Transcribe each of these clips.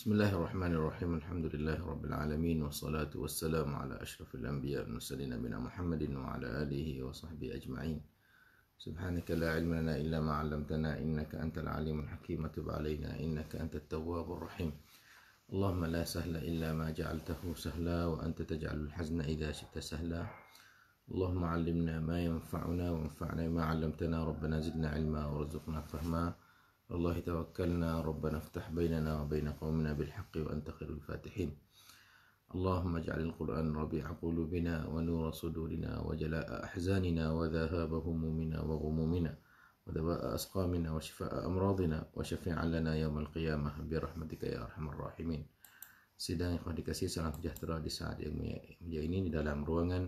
بسم الله الرحمن الرحيم الحمد لله رب العالمين والصلاة والسلام على أشرف الأنبياء المرسلين نبينا محمد وعلى آله وصحبه أجمعين سبحانك لا علم لنا إلا ما علمتنا إنك أنت العليم الحكيم تب علينا إنك أنت التواب الرحيم اللهم لا سهل إلا ما جعلته سهلا وأنت تجعل الحزن إذا شئت سهلا اللهم علمنا ما ينفعنا وانفعنا ما علمتنا ربنا زدنا علما وارزقنا فهما والله توكلنا ربنا افتح بيننا وبين قومنا بالحق وأنت خير الفاتحين اللهم اجعل القرآن ربيع قلوبنا ونور صدورنا وجلاء أحزاننا وذهاب همومنا وغمومنا ودواء أسقامنا وشفاء أمراضنا وشفع لنا يوم القيامة برحمتك يا أرحم الراحمين Sidang yang dikasih salam sejahtera di saat yang mulia ini di dalam ruangan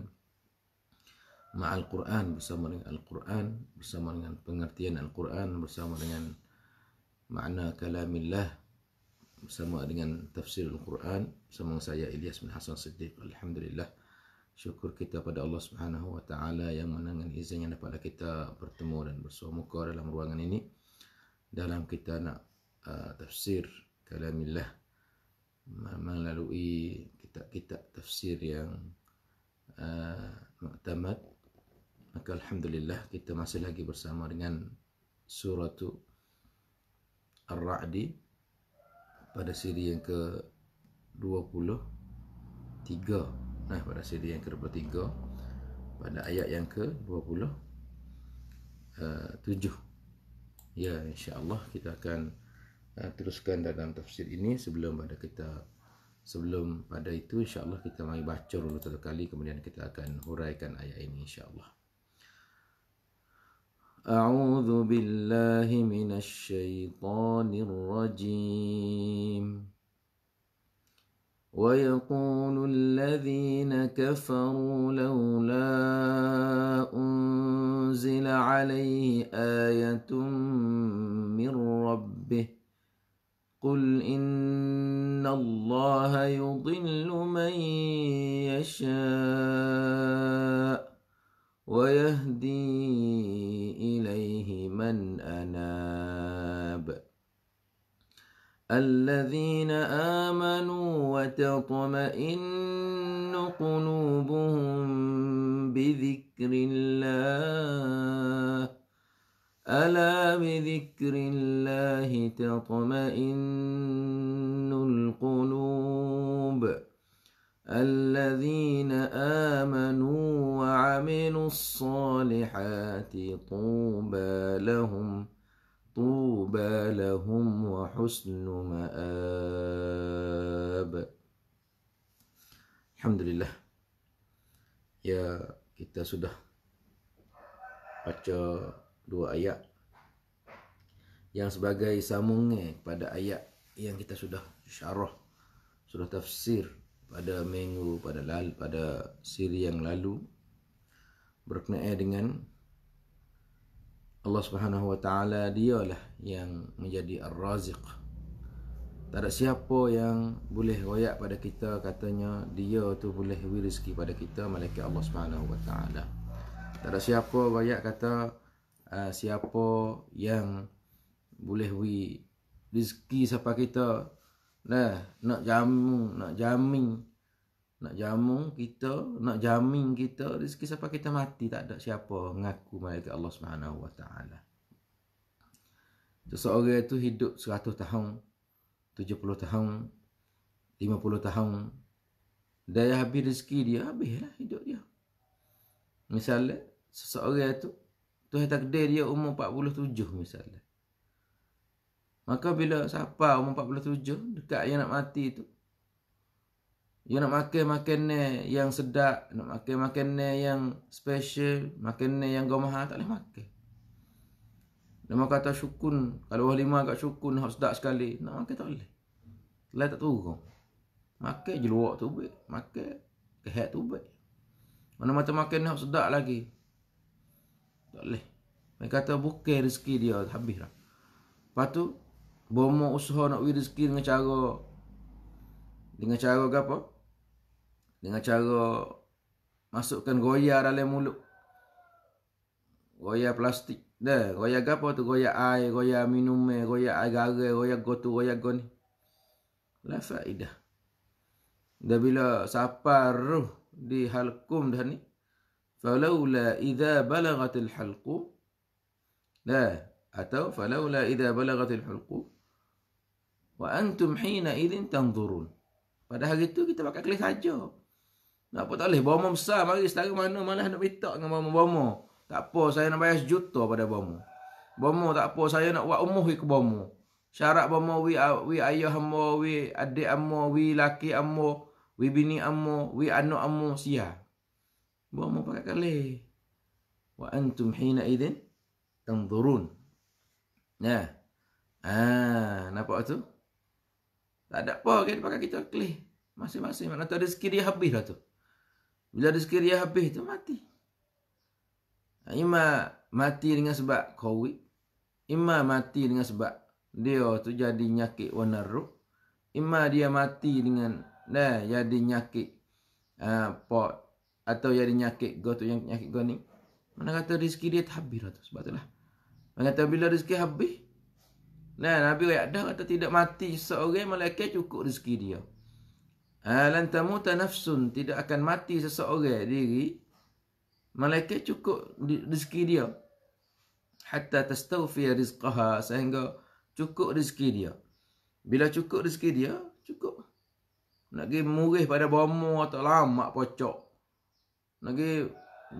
Ma'al Quran bersama dengan Al-Quran, bersama dengan pengertian Al-Quran, bersama dengan makna kalamillah bersama dengan tafsir Al-Quran bersama saya Ilyas bin Hasan Siddiq Alhamdulillah syukur kita pada Allah Subhanahu Wa Taala yang menangan izin yang dapatlah kita bertemu dan bersua muka dalam ruangan ini dalam kita nak uh, tafsir kalamillah melalui kitab-kitab tafsir yang uh, muktamad maka Alhamdulillah kita masih lagi bersama dengan surah Ar-Ra'di pada siri yang ke 23 nah pada siri yang ke 23 pada ayat yang ke 20 uh, 7 ya Allah kita akan uh, teruskan dalam tafsir ini sebelum pada kita sebelum pada itu Insya Allah kita mari baca dulu satu kali kemudian kita akan huraikan ayat ini Insya Allah. أعوذ بالله من الشيطان الرجيم ويقول الذين كفروا لولا أنزل عليه آية من ربه قل إن الله يضل من يشاء ويهدي إليه من أناب الذين آمنوا وتطمئن قلوبهم بذكر الله ألا بذكر الله تطمئن القلوب الذين آمنوا وعملوا الصالحات طوبى لهم طوبى لهم وحسن مآب الحمد لله ya kita sudah baca dua ayat yang sebagai sambungnya pada ayat yang kita sudah syarah sudah tafsir pada minggu pada lal pada siri yang lalu berkenaan dengan Allah Subhanahu wa taala dialah yang menjadi ar-raziq tak ada siapa yang boleh royak pada kita katanya dia tu boleh beri rezeki pada kita malaikat Allah Subhanahu wa taala tak ada siapa royak kata uh, siapa yang boleh beri rezeki siapa kita Nah, nak jamu, nak jamin. Nak jamu kita, nak jamin kita rezeki sampai kita mati tak ada siapa mengaku malaikat Allah Subhanahu wa taala. Seseorang itu hidup 100 tahun, 70 tahun, 50 tahun. Daya habis rezeki dia, habislah hidup dia. Misalnya, seseorang itu, Tuhan takdir dia umur 47 misalnya. Maka bila siapa umur 47 dekat yang nak mati tu. Yang nak makan makanan yang sedap, nak makan makanan yang special, makanan yang kau mahal tak boleh makan. Nama kata syukun, kalau orang lima agak syukun, hak sedap sekali, nak makan tak boleh. Lain tak turun. Makan je luak tu baik, makan kehat tu baik. Mana macam makan ni sedap lagi. Tak boleh. Mereka kata bukan rezeki dia, habis lah. Lepas tu, Bermak usaha nak beri rezeki dengan cara Dengan cara ke apa? Dengan cara Masukkan goya dalam mulut Goya plastik Dah, goya ke apa tu? Goya air, goya minum, goya air gara, goya gotu, goya goni Lah faedah Dah bila sapar ruh di halkum dah ni Falawla idha balagatil halkum Dah, atau falawla idha balagatil halkum Wa antum hina idzin tanzurun. Pada hari itu kita pakai kelih saja. Nak apa tak boleh bomo besar mari setara mana malah nak minta dengan bomo-bomo. Tak apa saya nak bayar sejuta pada bomo. Bomo tak apa saya nak buat umuh ke bomo. Syarat bomo wi wi ayah hamba wi adik ammo wi laki ammo wi bini ammo wi anak ammo sia. Bomo pakai kelih. Wa antum hina idzin tanzurun. Nah. Ya. Ah, nampak tu? Tak ada apa kan pakai kita kelih. Masing-masing. Mana tu ada rezeki dia habis lah tu. Bila rezeki dia habis tu mati. Ima mati dengan sebab COVID. Ima mati dengan sebab dia tu jadi nyakit warna ruk. Ima dia mati dengan dah jadi nyakit uh, pot. Atau jadi nyakit go tu yang nyakit go ni. Mana kata rezeki dia tak habis lah tu. Sebab tu lah. Mana kata bila rezeki habis, Nah, Nabi ayat dah kata tidak mati seorang malaikat cukup rezeki dia. Alan ha, tamuta nafsun tidak akan mati seseorang diri malaikat cukup rezeki dia. Hatta tastawfi rizqaha sehingga cukup rezeki dia. Bila cukup rezeki dia, cukup. Nak pergi murih pada bomo atau lama pocok. Nak pergi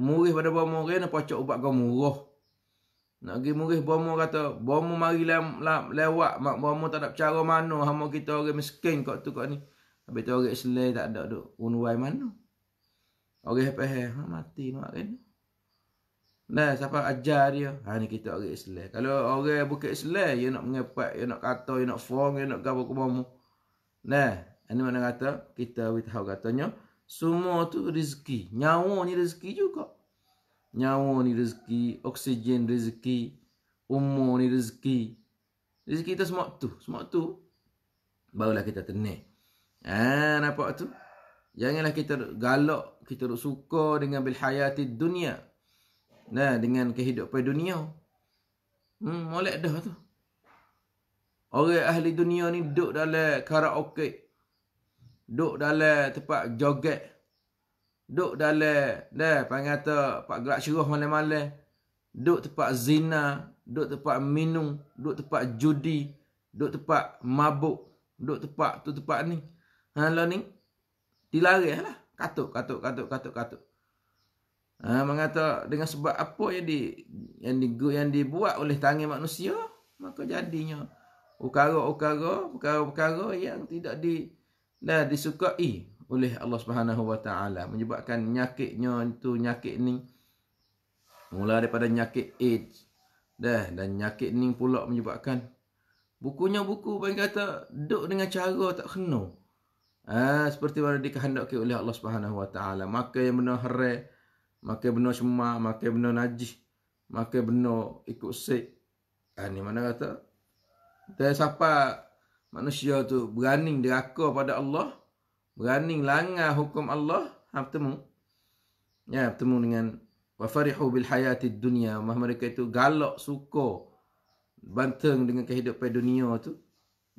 murih pada bomo orang nak pocok ubat kau murah. Nak pergi murih bomo kata, bomo mari le le lewat, mak bomo tak ada cara mana, hamba kita orang miskin kok tu kok ni. Habis tu orang selai tak ada duk, unwai mana. Orang pehe, ha, mati nak kan. Nah, siapa ajar dia? Ha ni kita orang selai. Kalau orang bukit selai, dia nak mengepak, dia nak kata, dia nak fong, dia nak gabung bomo. Nah, ini mana kata, kita beritahu katanya, semua tu rezeki. Nyawa ni rezeki juga nyawa ni rezeki, oksigen rezeki, umur ni rezeki. Rezeki kita semua tu, semua tu barulah kita tenang. Ha, nampak tu? Janganlah kita galak, kita duk suka dengan bil dunia. Nah, dengan kehidupan dunia. Hmm, molek dah tu. Orang ahli dunia ni duduk dalam karaoke. Duduk dalam tempat joget. Duk dalam, dah, panggil kata, pak gerak syuruh malam-malam. Duk tempat zina, duk tempat minum, duk tempat judi, duk tempat mabuk, duk tempat tu tempat ni. Ha, lah ni, dilarih lah. Katuk, katuk, katuk, katuk, katuk. Ha, mengata dengan sebab apa yang di yang di yang dibuat oleh tangan manusia maka jadinya ukara-ukara perkara-perkara yang tidak di dah disukai oleh Allah Subhanahu Wa Taala menyebabkan nyakitnya itu nyakit ni mula daripada nyakit AIDS dah dan nyakit ni pula menyebabkan bukunya buku bagi kata duk dengan cara tak kena ha, seperti mana dikehendaki oleh Allah Subhanahu Wa Taala maka yang benar hara maka yang benar semua maka yang benar najis maka yang benar ikut sek ha, ni mana kata dan siapa manusia tu berani deraka pada Allah berani langgar hukum Allah ha bertemu ya bertemu dengan wa farihu bil hayati dunya mah mereka itu galak suka banteng dengan kehidupan dunia tu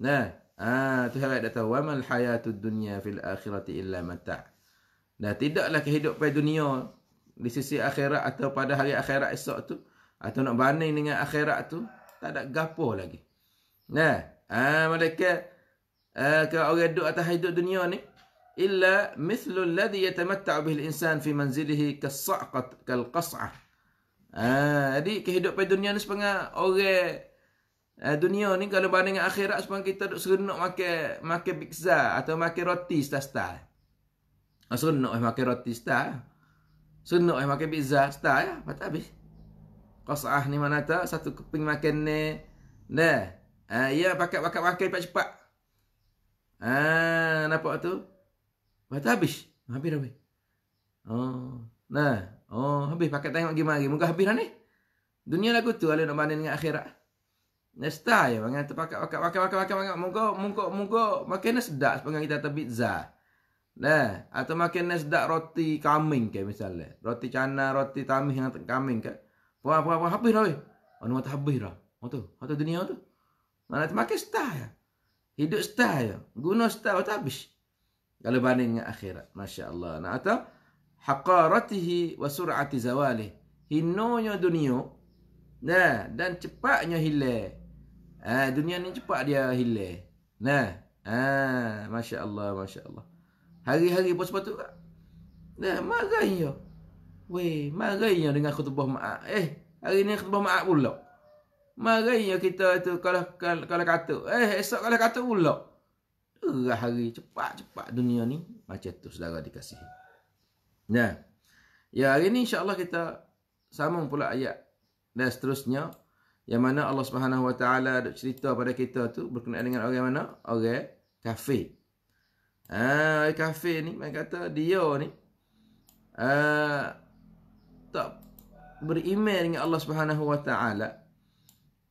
nah ha tu hal dah tahu wamal hayatu dunya fil akhirati illa mata dah tidaklah kehidupan dunia di sisi akhirat atau pada hari akhirat esok tu atau nak banding dengan akhirat tu tak ada gapo lagi nah ha mereka Uh, eh, kalau orang duduk atas hidup dunia ni إلا مثل الذي يتمتع به الإنسان في منزله كالصعقة كالقصعة آه, jadi kehidupan dunia ni sepengah orang uh, dunia ni kalau banding dengan akhirat sepengah kita duduk serenuk makan makan pizza atau makan roti star-star ah, ha, serenuk eh, makan roti star serenuk eh, makan pizza star ya, patut habis Qas'ah ni mana tak satu keping makan ni dah ah, ya pakai, pakai makan cepat-cepat ah, nampak tu Baca habis. Habis dah. Oh. Nah. Oh, habis pakai tengok lagi mari. Muka habis dah ni. Dunia lagu tu ala nak banding dengan akhirat. Nesta ya, bang yang pakai pakai pakai. pakat pakat pakat muka muka muka makan nasi dak sepanjang kita atas pizza. Nah, atau makan nasi dak roti kambing ke misalnya. Roti cana, roti tamis yang kambing ke. Apa apa apa habis dah. Anu oh, mata habis dah. Oh tu, oh tu dunia tu. Mana tu makan style ya. Hidup style ya. Guna style tak habis. Kalau banding dengan akhirat. Masya Allah. Nak kata? Haqaratihi wa surati zawalih. Hinonya dunia. Nah, dan cepatnya hilang. Ah, dunia ni cepat dia hilang. Nah. Ah, Masya Allah. Masya Allah. Hari-hari pun sepatu tak? Nah, marahnya. Weh, marahnya dengan khutbah ma'ak. Eh, hari ni khutbah ma'ak pula. Marahnya kita itu kalau kalau, kalau kata. Eh, esok kalau kata pula. Erah hari cepat-cepat dunia ni Macam tu saudara dikasih Nah Ya hari ni insyaAllah kita sama pula ayat Dan seterusnya Yang mana Allah Subhanahu Wa Taala ada cerita pada kita tu Berkenaan dengan orang mana? Orang kafir Ah, ha, kafir ni Mereka kata dia ni Ah, Tak beriman dengan Allah Subhanahu Wa Taala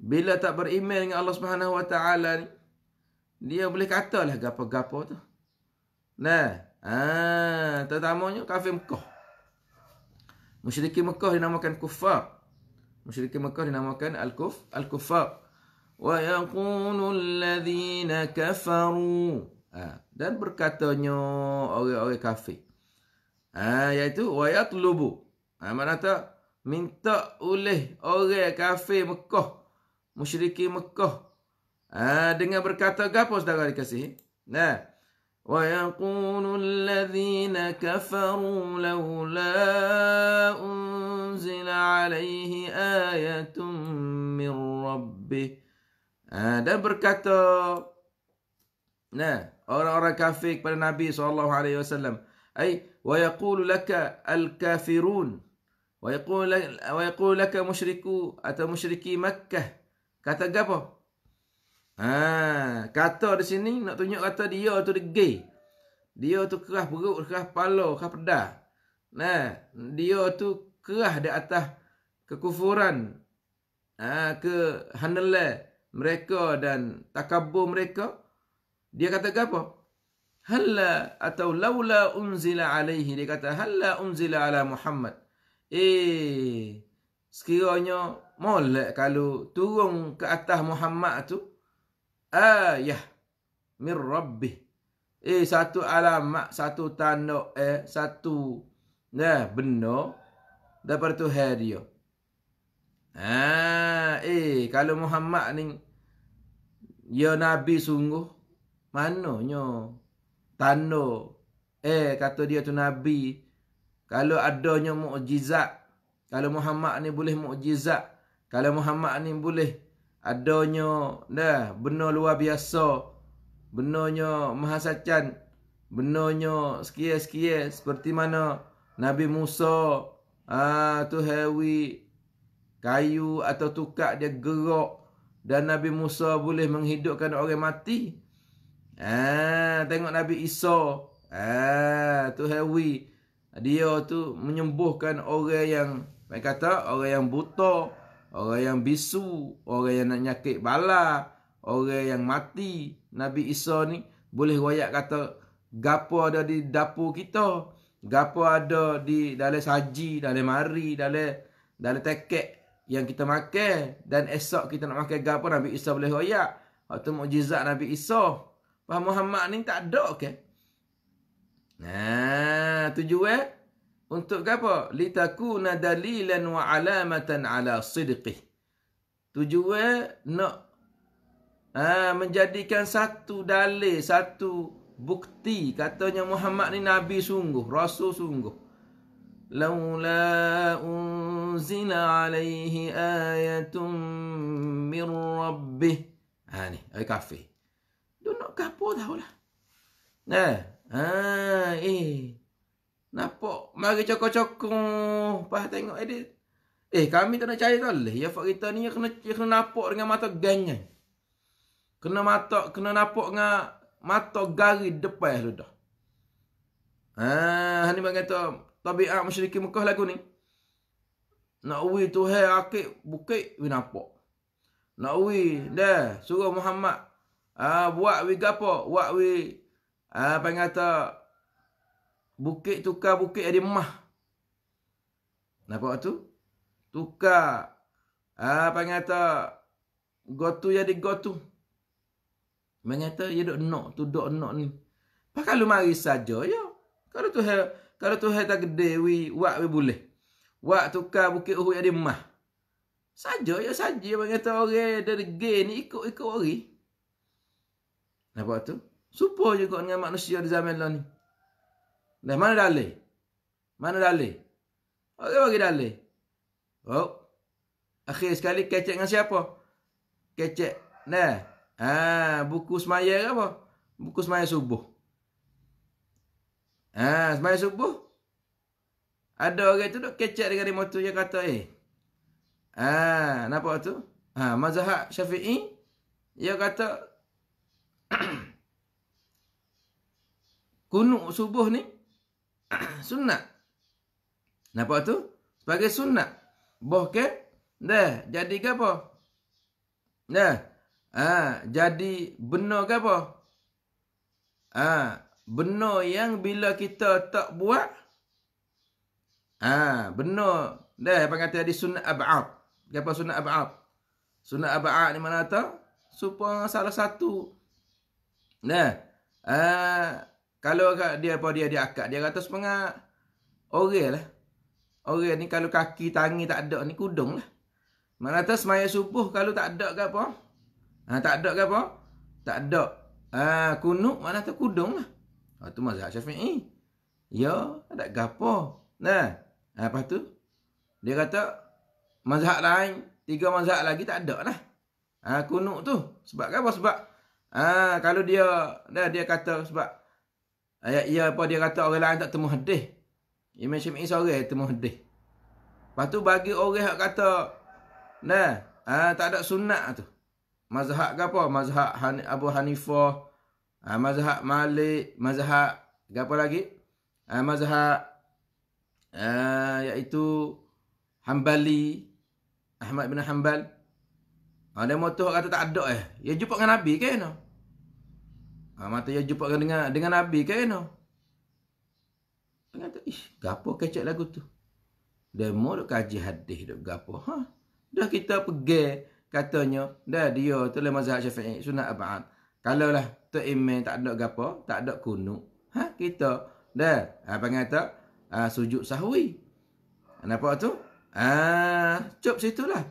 bila tak beriman dengan Allah Subhanahu wa taala ni dia boleh katalah gapo-gapo tu. Nah, ha, terutamanya kafir Mekah. Musyrik Mekah dinamakan kufar. Musyrik Mekah dinamakan al-kuf al-kufar. Wa yaqulu alladhina kafaru. Ha, dan berkatanya orang-orang kafir. Ha, iaitu wa yatlubu. Ha, mana tak? Minta oleh orang kafir Mekah. Musyrik Mekah. dengan berkata gapo saudara dikasihi? Nah. wa ويقول الذين kafaru laula unzila alaihi ayatun من ربه ada berkata nah orang-orang kafir kepada Nabi sallallahu alaihi wasallam ai wa yaqulu laka al kafirun wa yaqulu wa yaqulu laka musyriku atau musyriki Makkah kata gapo Ha, kata di sini nak tunjuk kata dia tu degil. Dia tu keras perut, keras kepala, keras pedah. Nah, dia tu keras di atas kekufuran. Ha, ke handle mereka dan takabur mereka. Dia kata ke apa? Halla atau laula unzila alaihi. Dia kata halla unzila ala Muhammad. Eh, sekiranya molek kalau turun ke atas Muhammad tu ayah min rabbih. Eh, satu alamat, satu tanda, eh, satu nah, benda dapat tu dia. Ha, eh, kalau Muhammad ni, ya Nabi sungguh, mananya tanda, eh, kata dia tu Nabi, kalau adanya mu'jizat, kalau Muhammad ni boleh mu'jizat, kalau Muhammad ni boleh adanya dah benda luar biasa benarnya mahasacan benarnya sekian sekian seperti mana Nabi Musa ah tu hewi kayu atau tukak dia gerak dan Nabi Musa boleh menghidupkan orang mati ah tengok Nabi Isa ah tu hewi dia tu menyembuhkan orang yang mereka kata orang yang buta orang yang bisu, orang yang nak nyakit bala, orang yang mati. Nabi Isa ni boleh wayak kata gapo ada di dapur kita, gapo ada di dalam saji, dalam mari, dalam dalam tekek yang kita makan dan esok kita nak makan gapo Nabi Isa boleh royak. Waktu mukjizat Nabi Isa. Pak Muhammad ni tak ada ke? Okay? Nah, tujuh eh? Untuk apa? Litakuna dalilan wa alamatan ala sidqih. Tujuan nak ha, menjadikan satu dalil, satu bukti. Katanya Muhammad ni Nabi sungguh, Rasul sungguh. Laula unzila alaihi ayatun min rabbih. Ha ni, ayat kafir. Dia nak kapur tahulah. Nah, eh, ha, eh. Nampak mari cokok-cokok. Pas tengok eh, Eh kami tak nak cari tak boleh. Ya fak kita ni ya kena ya kena nampak dengan mata gangnya. Kena mata kena nampak dengan mata gari depan tu dah. Ha hani ni bang kata tabiat musyrikin Mekah lagu ni. Nak uwi tu hai akik bukit uwi nampak. Nak uwi dah suruh Muhammad ah buat wi gapo? Buat wi ah pengata Bukit tukar bukit jadi mah. Nampak tu? Tukar. Ah, ha, panggil kata. Gotu jadi gotu. Mengata, dia duduk nok tu, duduk nok ni. Pakai lu mari saja, ya. Kalau tu hai, kalau tu hai tak gede, wi, wak wi boleh. Wak tukar bukit uhu jadi mah. Saja, ya saja. Mengata, orang dari gay ni ikut-ikut orang. Nampak tu? Supo juga dengan manusia di zaman lah ni. Dah mana dalih? Mana dalih? Okey oh, bagi dalih. Oh. Akhir sekali kecek dengan siapa? Kecek. Nah. Ha, buku semaya ke apa? Buku semaya subuh. Ha, semaya subuh. Ada orang tu duk kecek dengan remote tu yang kata eh. Ha, apa tu? Ha, mazhab Syafi'i dia kata kunu subuh ni sunnah. Napa tu? Sebagai sunnah. Boh ke? Dah, jadi ke apa? Dah. Ah, jadi benar ke apa? Ah, benar yang bila kita tak buat Ah, benar. Dah apa kata di sunnah ab'ab. Apa sunnah ab'ab? Sunnah ab'ab ni mana tahu? Supaya salah satu Dah. ah, kalau dia apa dia dia akak, dia kata sepengak orang lah. Orang ni kalau kaki tangi tak ada ni kudung lah. Mana tahu semaya subuh kalau tak ada ke apa? Ha, tak ada ke apa? Tak ada. Ha, kunuk mana tahu kudung lah. Ha, tu mazhab syafi'i. Ya, ada ke apa? Nah, ha, lepas tu? Dia kata, mazhab lain, tiga mazhab lagi tak ada lah. Ha, kunuk tu. Sebab apa? Sebab ha, kalau dia, dah dia kata sebab Ayat ia ya, apa dia kata orang lain tak temu hadis. Imam Syafi'i seorang yang temu hadis. Lepas tu bagi orang yang kata nah, ha, tak ada sunat tu. Mazhab ke apa? Mazhab Han Abu Hanifah, ha, mazhab Malik, mazhab apa lagi? Ha, mazhab ha, iaitu Hambali, Ahmad bin Hambal. Ada ha, motor kata tak ada eh. Ya jumpa dengan Nabi ke? Kan? No? Ha, mata yang jumpa dengan dengan Nabi kan you know? tu, ish, gapo kecek lagu tu. Demo duk kaji hadis duk gapo. Ha. Dah kita pergi katanya, dah dia tu le mazhab Syafi'i sunat abad. Kalau lah tu imam tak ada gapo, tak ada kunu. Ha, kita dah apa ah, kata? Ah sujud sahwi. Kenapa tu? Ah, cukup situlah.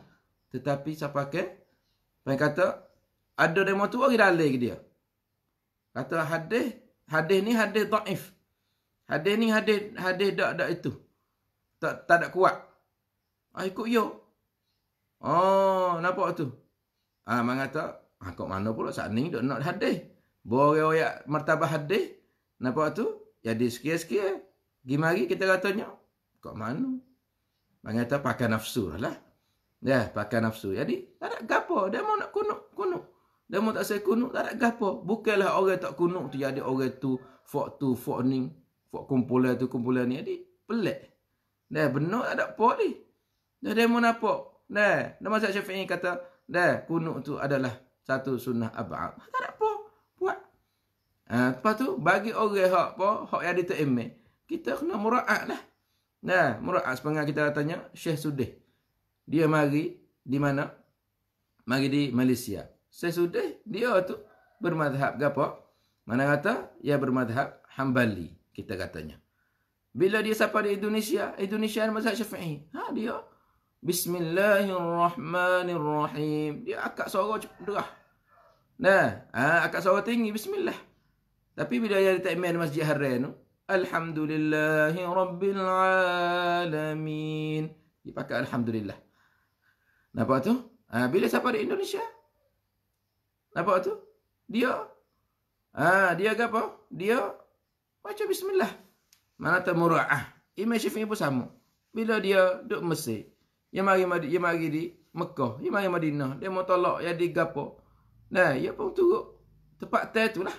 Tetapi siapa ke? Pakai kata ada demo tu orang dalil ke dia? Kata hadis, hadis ni hadis dhaif. Hadis ni hadis hadis dak dak itu. Tak tak ada kuat. Ah ikut yo. Oh, nampak tu. Ah mang kata, ah kok mana pula saat ni dak nak hadis. Borang royak martabah hadis. Nampak tu? Jadi sikit-sikit gimari kita katanya. Kok mana? Mang kata pakai nafsu lah. Ya, pakai nafsu. Jadi, tak ada gapo. Dia mau nak kunuk, kunuk. Demo tak saya kunuk tak ada gapo. Bukannya orang tak kunuk tu jadi orang tu fok tu fok ni, fok kumpulan tu kumpulan ni jadi pelik. Dah benar tak ada apa ni. Dah demo napa? Dah, nama saya Syafi'i kata, dah kunuk tu adalah satu sunnah abad. Tak ada apa buat. Ha, lepas tu bagi orang hak apa, hak yang dia terimek, kita kena muraat lah. Nah, muraat sepengah kita tanya Syekh Sudih. Dia mari di mana? Mari di Malaysia sesudah dia tu bermadhab gapo? Mana kata Ya bermadhab Hambali kita katanya. Bila dia sampai di Indonesia, Indonesia ada mazhab Syafi'i. Ha dia Bismillahirrahmanirrahim. Dia akak suara derah. Nah, ha, akak suara tinggi bismillah. Tapi bila dia tak main masjid Harren tu, Alhamdulillahi Rabbil Alamin. Dia pakai Alhamdulillah. Nampak tu? Ha, bila sampai di Indonesia, Nampak tu? Dia ha, Dia ke apa? Dia Baca bismillah Mana tu muru'ah ah. Imam Syafi'i pun sama Bila dia duduk Mesir Dia mari, dia mari di Mekah Dia mari Madinah Dia mau tolak Dia di gapo Nah, dia pun turut Tepat teh tu lah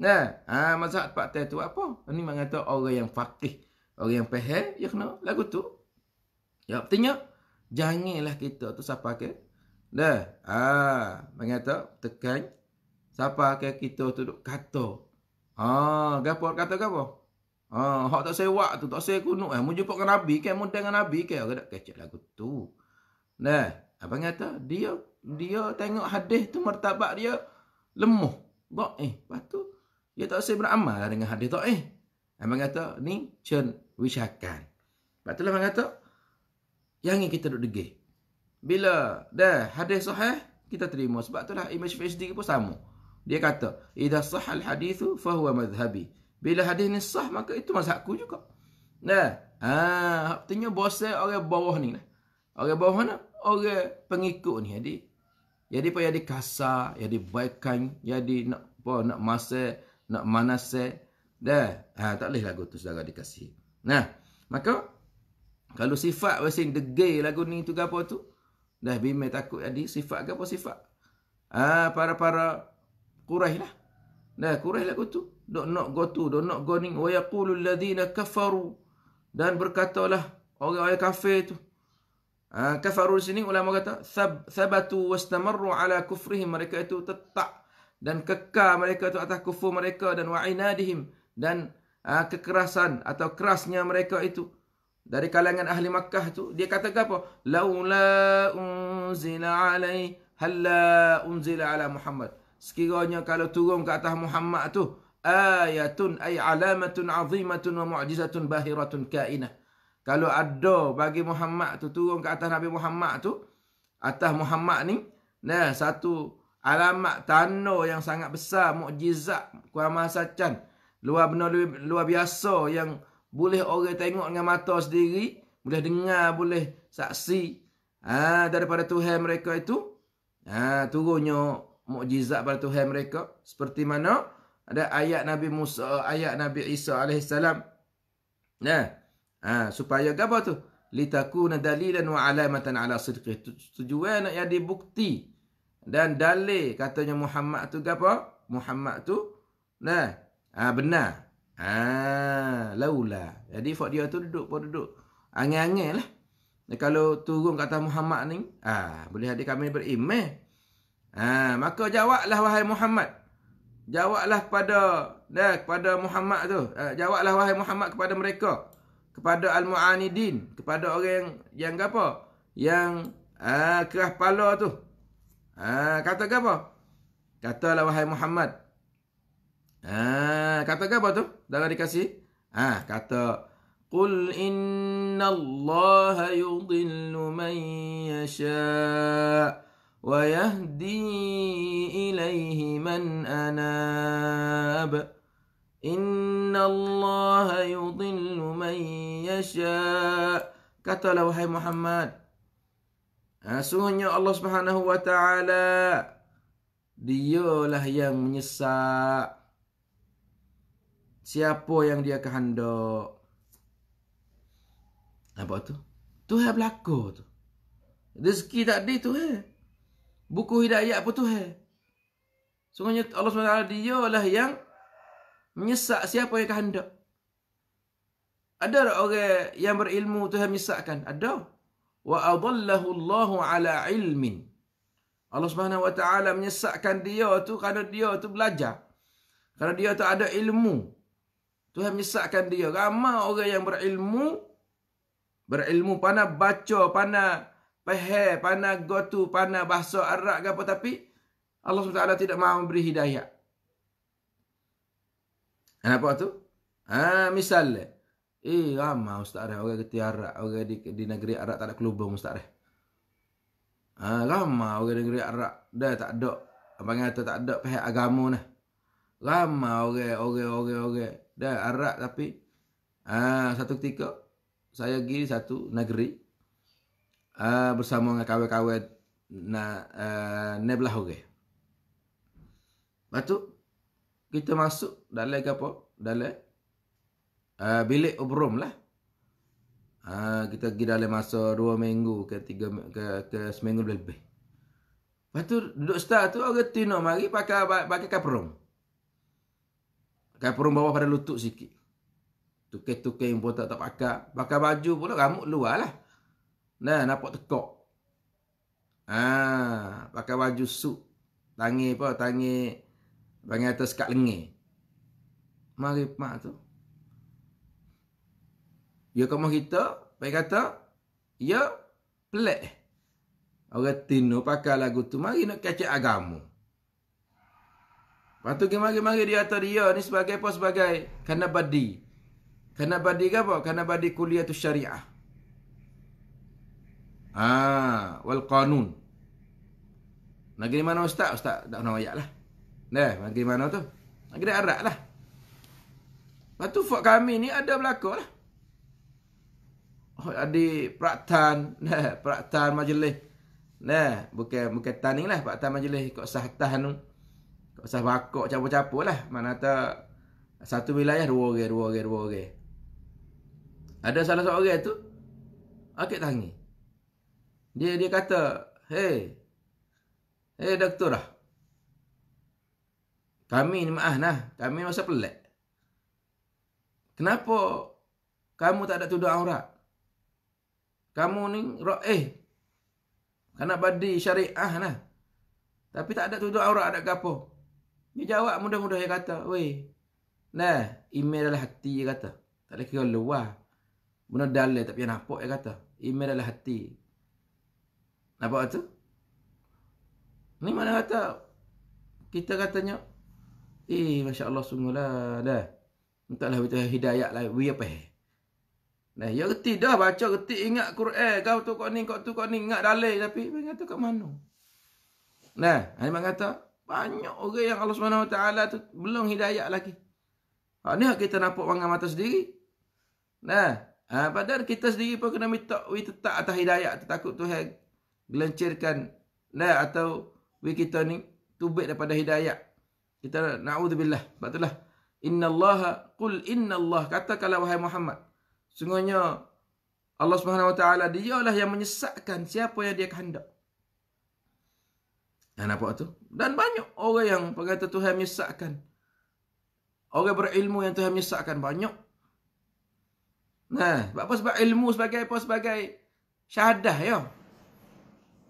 Nah, ha, masa tepat teh tu apa? Ini mengata orang yang faqih Orang yang pehe Ya kena lagu tu Ya, tanya Janganlah kita tu siapa ke Dah. Ha, mengata tekan siapa ke kita tu duk kata. Ha, gapo kata gapo? Ha, hak tak sewa tu tak sewa kunuk eh. Ha, mu jumpa dengan nabi ke mu dengan nabi ke gadak kecek lagu tu. Nah, apa kata dia dia tengok hadis tu martabat dia lemah. Dok eh, patu dia tak sewa beramal lah dengan hadis tak eh. Apa ha, kata ni cen wisakan. Patulah apa kata yang ini kita duk degih bila dah hadis sahih kita terima sebab itulah image Syafi'i pun sama. Dia kata, "Idza sahal hadithu fa huwa madhhabi." Bila hadis ni sah maka itu mazhabku juga. Nah, ha, artinya bosan orang bawah ni lah. Orang bawah mana? Orang pengikut ni jadi. Jadi payah kasar, jadi baikkan, jadi nak apa nak masa, nak manasai. Dah, ha, tak boleh lagu tu saudara dikasih. Nah, maka kalau sifat wasin degil lagu ni tu apa tu? Dah bimai takut tadi sifat ke apa sifat? Ah ha, para-para Quraisy lah. Dah Quraisy lah kutu. Dok nak go tu, dok nak go ni wa yaqulu alladhina kafaru dan berkatalah orang-orang kafir tu. Ah ha, kafaru sini ulama kata sab sabatu wastamarru ala kufrihim mereka itu tetap dan kekal mereka itu atas kufur mereka dan wa'inadihim dan ha, kekerasan atau kerasnya mereka itu dari kalangan ahli Makkah tu dia kata apa laula unzila alai halla unzila ala Muhammad sekiranya kalau turun ke atas Muhammad tu ayatun ay alamatun azimatun wa mu'jizatun bahiratun kainah kalau ada bagi Muhammad tu turun ke atas Nabi Muhammad tu atas Muhammad ni nah satu alamat tanda yang sangat besar mukjizat kuasa cantik luar benar luar biasa yang boleh orang tengok dengan mata sendiri, boleh dengar, boleh saksi ha, daripada Tuhan mereka itu. Ha, turunnya mukjizat pada Tuhan mereka. Seperti mana? Ada ayat Nabi Musa, ayat Nabi Isa AS. Nah, ha, ha, supaya apa tu? Litakuna dalilan wa alamatan ala sidqih. Tujuan nak jadi bukti. Dan dalil katanya Muhammad tu apa? Muhammad tu nah, ha, benar. Ha, ah, laula. Jadi fak dia tu duduk pun duduk. Angin-angin lah. Kalau turun kata Muhammad ni, ha, boleh hati kami beriman. Ah, ha, maka jawablah wahai Muhammad. Jawablah kepada dah kepada Muhammad tu. Ha, jawablah wahai Muhammad kepada mereka. Kepada al-muanidin, kepada orang yang, yang apa? Yang ha, kerah kepala tu. Ha, kata apa? Katalah wahai Muhammad, Ha, kata ke apa tu? Dalam dikasih. Ha, kata Qul inna Allah yudhillu man yasha wa yahdi ilayhi man anab. Inna Allah yudhillu man yasha. Katalah wahai Muhammad. Ha, sungguhnya Allah Subhanahu wa taala dialah yang menyesak siapa yang dia kehendak. Apa tu? Tuhan berlaku tu. Rezeki tadi Tuhan. Buku hidayat pun Tuhan. Sungguhnya Allah SWT dia lah yang menyesak siapa yang kehendak. Ada tak orang yang berilmu Tuhan misalkan? Ada. Wa adallahu Allahu ala ilmin. Allah Subhanahu wa taala menyesatkan dia tu kerana dia tu belajar. Kerana dia tu ada ilmu. Tuhan menyesatkan dia. Ramai orang yang berilmu. Berilmu pandai baca, pandai pehe, pandai gotu, pandai bahasa Arab ke apa. Tapi Allah SWT tidak mahu memberi hidayah. Kenapa tu? Ha, misalnya. Eh, ramai Ustaz Reh. Orang kerti Arab. Orang di, di negeri Arab tak ada kelubung Ustaz Reh. Ha, ramai orang di negeri Arab. Dah tak ada. Abang kata tak ada pihak agama ni. Ramai orang, orang, orang, orang dah Arab tapi ha, satu ketika saya pergi satu negeri ha, bersama dengan kawan-kawan na uh, ha, neblah orang. Okay. Batu kita masuk dalam apa? Dalam uh, bilik obrom lah. Uh, kita pergi dalam masa dua minggu ke tiga ke, ke seminggu lebih. Lepas tu duduk start tu orang tu nak mari pakai pakai kaprom. Pakai perung bawah pada lutut sikit. Tukar-tukar yang pun tak, tak pakai. Pakai baju pula rambut luar lah. Nah, nampak tekok. Ha, pakai baju suit. Tangi apa? Tangi. Tangi atas kat lengir. Mari mak tu. Ya kamu kita. Baik kata. Ya. Pelik. Orang tinu pakai lagu tu. Mari nak kacak agama. Lepas tu kemari-mari dia atas dia ni sebagai apa? Sebagai kena badi. Kena badi ke apa? Kena badi kuliah tu syariah. Ah, wal qanun. Negeri mana ustaz? Ustaz tak nak ayat lah. Dah, negeri mana tu? Negeri Arab lah. Lepas tu fok kami ni ada berlaku lah. Oh, ada praktan. Dah, praktan majlis. Nah, bukan bukan tanding lah. Praktan majlis kok sah tahan Pasal bakok campur-campur lah Mana tak Satu wilayah dua orang, dua orang, dua orang Ada salah seorang tu Akit tangi Dia dia kata Hei Hei doktor lah Kami ni maaf lah Kami masa pelik Kenapa Kamu tak ada tuduh aurat Kamu ni eh Kena badi syariah lah Tapi tak ada tuduh aurat ada kapur dia jawab mudah-mudah dia kata, "Wei. Nah, email adalah hati dia kata. Tak ada kira luar. Benda dalam tak payah nampak dia kata. Email adalah hati. Nampak tu? Ni mana kata kita katanya Eh, Masya Allah, sungguhlah lah. Dah. Entahlah, kita hidayat lah. We apa? Dah, ya reti dah. Baca reti, ingat Quran. Kau tu kau ni, kau tu kau ni. Ingat dalai. Tapi, dia kata kat mana? Dah, Halimah kata, banyak orang yang Allah Swt tu belum hidayah lagi. Ha ni kita nampak wangan mata sendiri. Nah, ha, padahal kita sendiri pun kena minta we tetap atas hidayah tu takut Tuhan gelencirkan nah atau we kita ni tubik daripada hidayah. Kita naudzubillah. Sebab itulah innallaha qul innallah katakanlah wahai Muhammad. Sungguhnya Allah Swt Dia Taala yang menyesatkan siapa yang dia kehendak. Dan apa tu? Dan banyak orang yang kata Tuhan menyesatkan. Orang berilmu yang Tuhan menyesatkan banyak. Nah, apa sebab ilmu sebagai apa sebagai syahadah ya.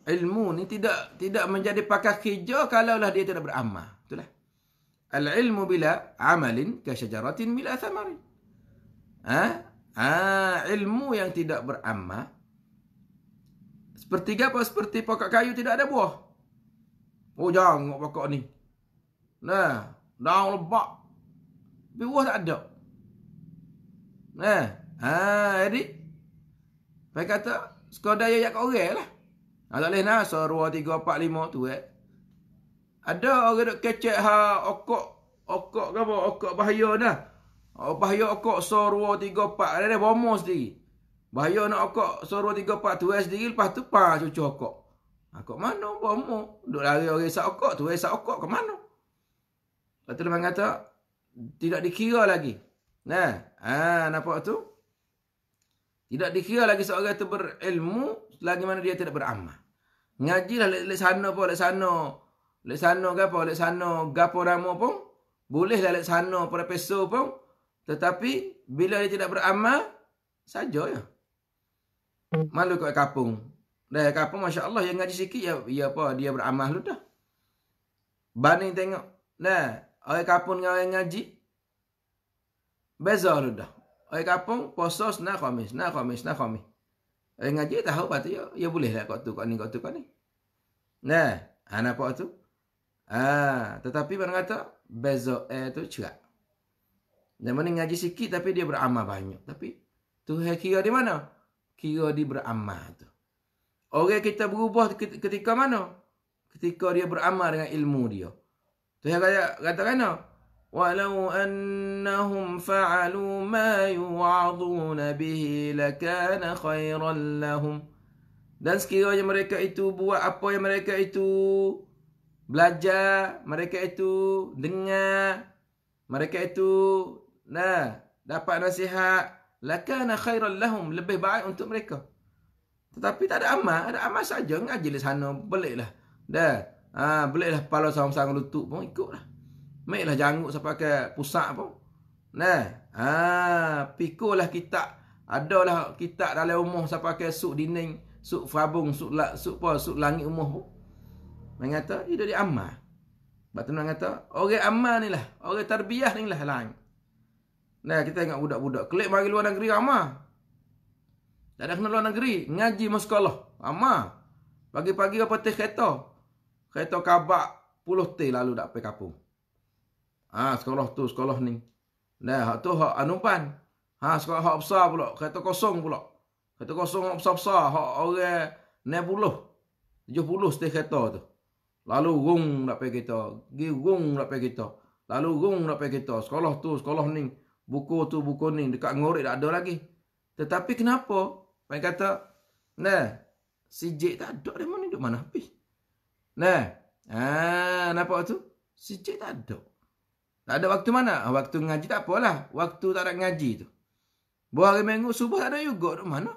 Ilmu ni tidak tidak menjadi pakar kerja kalaulah dia tidak beramal. Itulah. Al-ilmu bila amalin ka syajaratin bila thamarin. Ha? ha? ilmu yang tidak beramal seperti apa? Seperti pokok kayu tidak ada buah. Oh jangan pakak ni. Nah, daun lebak. Tapi buah tak ada. Nah, ha, jadi. Pakai kata, sekadar ya yak orang lah. Nah, ha, tak boleh nah, so 2, 3, 4, 5 tu eh. Ada orang duk kecek ha, okok. Okok ke apa, okok bahaya dah. Oh, bahaya okok so 2, 3, 4. Ada dia bomo sendiri. Bahaya nak okok so 2, 3, 4 tu eh sendiri. Lepas tu, pah cucu okok. Ha, ah, kat mana buat umur? Duduk lari orang esak okok tu. Esak okok ke mana? Lepas tu Lemang kata, tidak dikira lagi. Nah, ha, nampak tu? Tidak dikira lagi seorang itu berilmu selagi mana dia tidak beramal. Ngajilah lek sana apa lek sana. Lek sana gapo lek sana gapo ramo pun boleh lek sana profesor pun tetapi bila dia tidak beramal saja ya. Malu kat kapung. Dah apa Masya Allah yang ngaji sikit ya, ya apa dia beramal dah. Banding tengok. Nah, orang kapung dengan orang ngaji. Beza dah. Orang kapung posos, nak komis, nak komis, nak khamis. Orang ngaji tahu apa tu ya, ya boleh lah kau tu kau ni kau tu kau ni. Nah, han apa tu? Ah, tetapi orang kata beza eh tu juga. Dan mana ngaji sikit tapi dia beramal banyak. Tapi tu kira di mana? Kira di beramal tu. Orang kita berubah ketika mana? Ketika dia beramal dengan ilmu dia. Tuhan kata, kata kena. Walau annahum fa'alu ma yu'aduna bihi lakana khairan lahum. Dan sekiranya mereka itu buat apa yang mereka itu belajar, mereka itu dengar, mereka itu nah dapat nasihat, lakana khairan lahum. Lebih baik untuk mereka. Tetapi tak ada amal, ada amal saja ngaji di sana beliklah. Dah. Ha, beliklah kepala sama-sama lutut pun ikutlah. Maiklah janguk sampai ke pusat pun. Nah, ha, pikulah kitab. Adalah kitab dalam rumah sampai pakai suk dinding, suk fabung, suk lak, suk apa, suk langit rumah pun. Mengata hidup di amal. Sebab tu kata, orang amal ni lah. Orang tarbiah ni lah lain. Nah, kita ingat budak-budak. Klik bagi luar negeri amal. Tak ada kena luar negeri. Ngaji masuk sekolah. Lama. Pagi-pagi apa teh kereta. Kereta kabak puluh teh lalu tak pergi kapung. Ha, sekolah tu, sekolah ni. Dah, hak tu hak anupan. Ha, sekolah hak besar pula. Kereta kosong pula. Kereta kosong hak besar-besar. Hak orang ni puluh. Tujuh puluh setiap kereta tu. Lalu rung nak pergi kita. Gi rung nak pergi kita. Lalu rung nak pergi kita. Sekolah tu, sekolah ni. Buku tu, buku ni. Dekat ngorek tak ada lagi. Tetapi kenapa Main kata, nah, si Jake tak ada di mana duduk mana habis. Nah, ah, nampak tu? Si Jake tak ada. Tak ada waktu mana? Ah, waktu ngaji tak apalah. Waktu tak ada ngaji tu. Buah hari minggu, subuh tak ada juga. Duduk mana?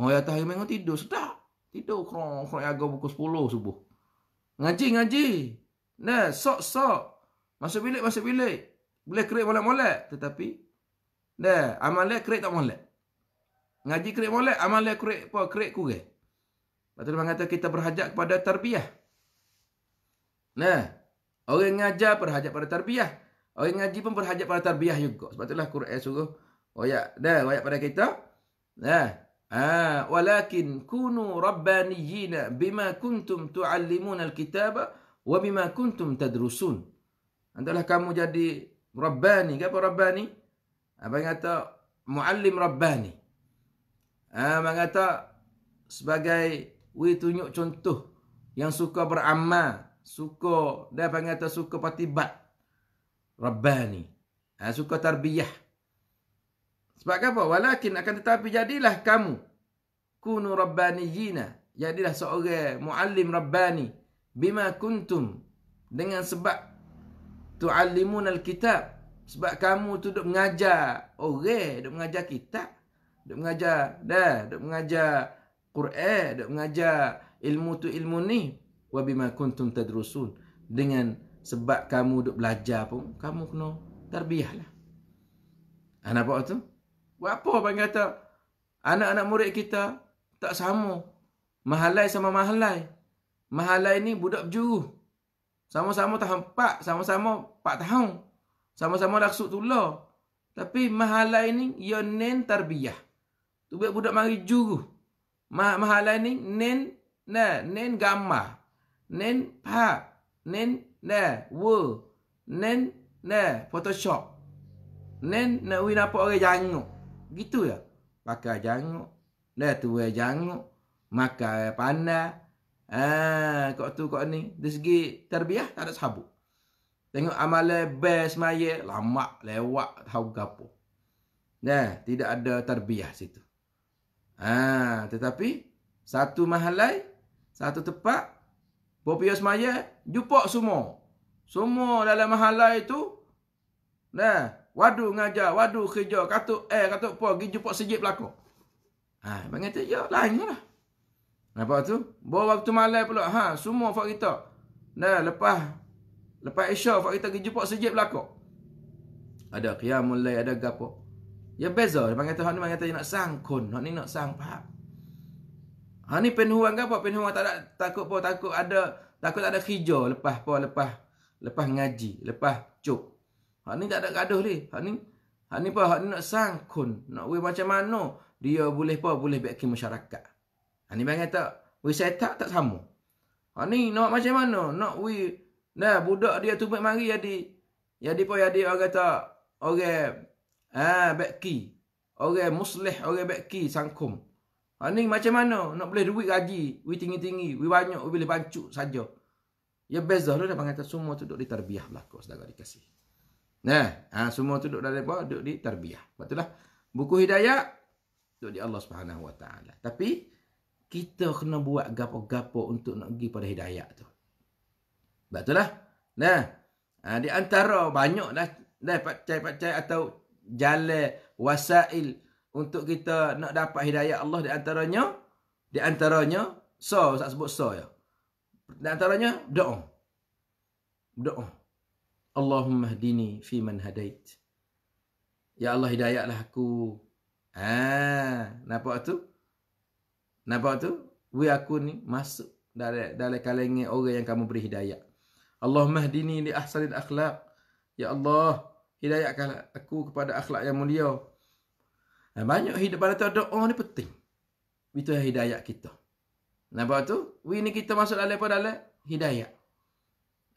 Oh, ya tak hari minggu tidur. Sedap. Tidur. Kurang-kurang agak pukul 10 subuh. Ngaji, ngaji. Nah, sok-sok. Masuk bilik, masuk bilik. Boleh kerik, boleh-boleh. Tetapi, nah, amalik kerik tak boleh. Ngaji kerik molek, amal dia kerik apa? Kerik kurik. Lepas tu dia kata kita berhajat kepada tarbiyah. Nah, orang ngajar berhajat pada tarbiyah. Orang ngaji pun berhajat pada tarbiyah juga. Sebab itulah Quran suruh wayak. Nah, wayak pada kita. Nah. Ah, walakin kunu rabbaniyina bima kuntum tuallimuna alkitaba wa bima kuntum tadrusun. Antalah kamu jadi rabbani. Apa rabbani? Apa yang kata? Muallim rabbani ha, mengata sebagai we tunjuk contoh yang suka beramal, suka dia panggil suka patibat Rabbani. Ha, suka tarbiyah. Sebab apa? Walakin akan tetapi jadilah kamu kunu rabbaniyina. Jadilah seorang muallim rabbani bima kuntum dengan sebab tu'allimun alkitab. Sebab kamu tu duk mengajar orang, duk mengajar kitab duk mengajar dah duk mengajar Quran duk mengajar ilmu tu ilmu ni wa bima kuntum tadrusun dengan sebab kamu duk belajar pun kamu kena lah. Anak ah, nampak tu buat apa orang kata anak-anak murid kita tak sama mahalai sama mahalai mahalai ni budak berjuru sama-sama tahan pak sama-sama pak tahan sama-sama laksud tular tapi mahalai ni ya nen tarbiyah Tu biar budak mari juru. Mah mahalan ni nen na nen gamma. Nen pa nen na wo nen na photoshop. Nen na wi apa orang jangok. Gitu ya. Pakai jangok. Dah tu orang jangok. Makan panah. Ah, kok tu kok ni. Dari segi terbiah tak ada sabuk. Tengok amalan best maya lama lewat tahu gapo. Nah, tidak ada terbiah situ. Ha, tetapi satu mahalai, satu tempat Popio Semaya jupok semua. Semua dalam mahalai itu. Nah, wadu ngajar, wadu kerja, katuk eh katuk apa pergi jumpa sejip belako. Ha, bangat ya lainlah. Apa tu? Bawa waktu malam pula. Ha, semua fak kita. Dah lepas lepas Isyak fak kita pergi jumpa sejip belako. Ada qiyamul lail, ada gapo. Ya beza dia panggil Tuhan ni panggil Tuhan nak sangkun. orang ni nak sang pak. Hak ni penuhuan ke apa? Penuhuan tak ada takut apa takut ada takut tak ada hijau lepas apa lepas lepas ngaji, lepas cuk. Orang ni tak ada gaduh ni. Hak ni orang ni apa? Orang ni nak sangkun. Nak we macam mana? Dia boleh apa? Boleh bagi masyarakat. Orang ni panggil tak we set tak tak sama. Hak ni nak macam mana? Nak we nah budak dia tumbuk mari jadi jadi apa jadi orang kata orang Ha, beki. Orang muslih, orang beki, sangkum. Ha, ni macam mana nak boleh duit gaji, we tinggi-tinggi, we banyak, we boleh bancuk saja. Ya beza lah, dia kata semua tu duduk di tarbiah belaka, sedara dikasih. Nah, ha, semua tu duduk dari apa? Duduk di tarbiah. Sebab lah, buku hidayah, duduk di Allah Subhanahu Wa Taala. Tapi, kita kena buat gapo-gapo untuk nak pergi pada hidayah tu. Sebab lah, nah, ha, di antara banyak dah, dah pacai-pacai atau jalan wasail untuk kita nak dapat hidayah Allah di antaranya di antaranya so tak sebut so ya di antaranya doa doa Allahumma hdini fi man hadait ya Allah hidayahlah aku ah nampak tu nampak tu we aku ni masuk dari dari kalangan orang yang kamu beri hidayah Allahumma hdini li ahsanil akhlaq ya Allah Hidayatkan aku kepada akhlak yang mulia. Dan banyak hidup pada doa ni penting. Itu yang hidayat kita. Nampak tu? We ni kita masuk dalam apa dalam? Hidayat.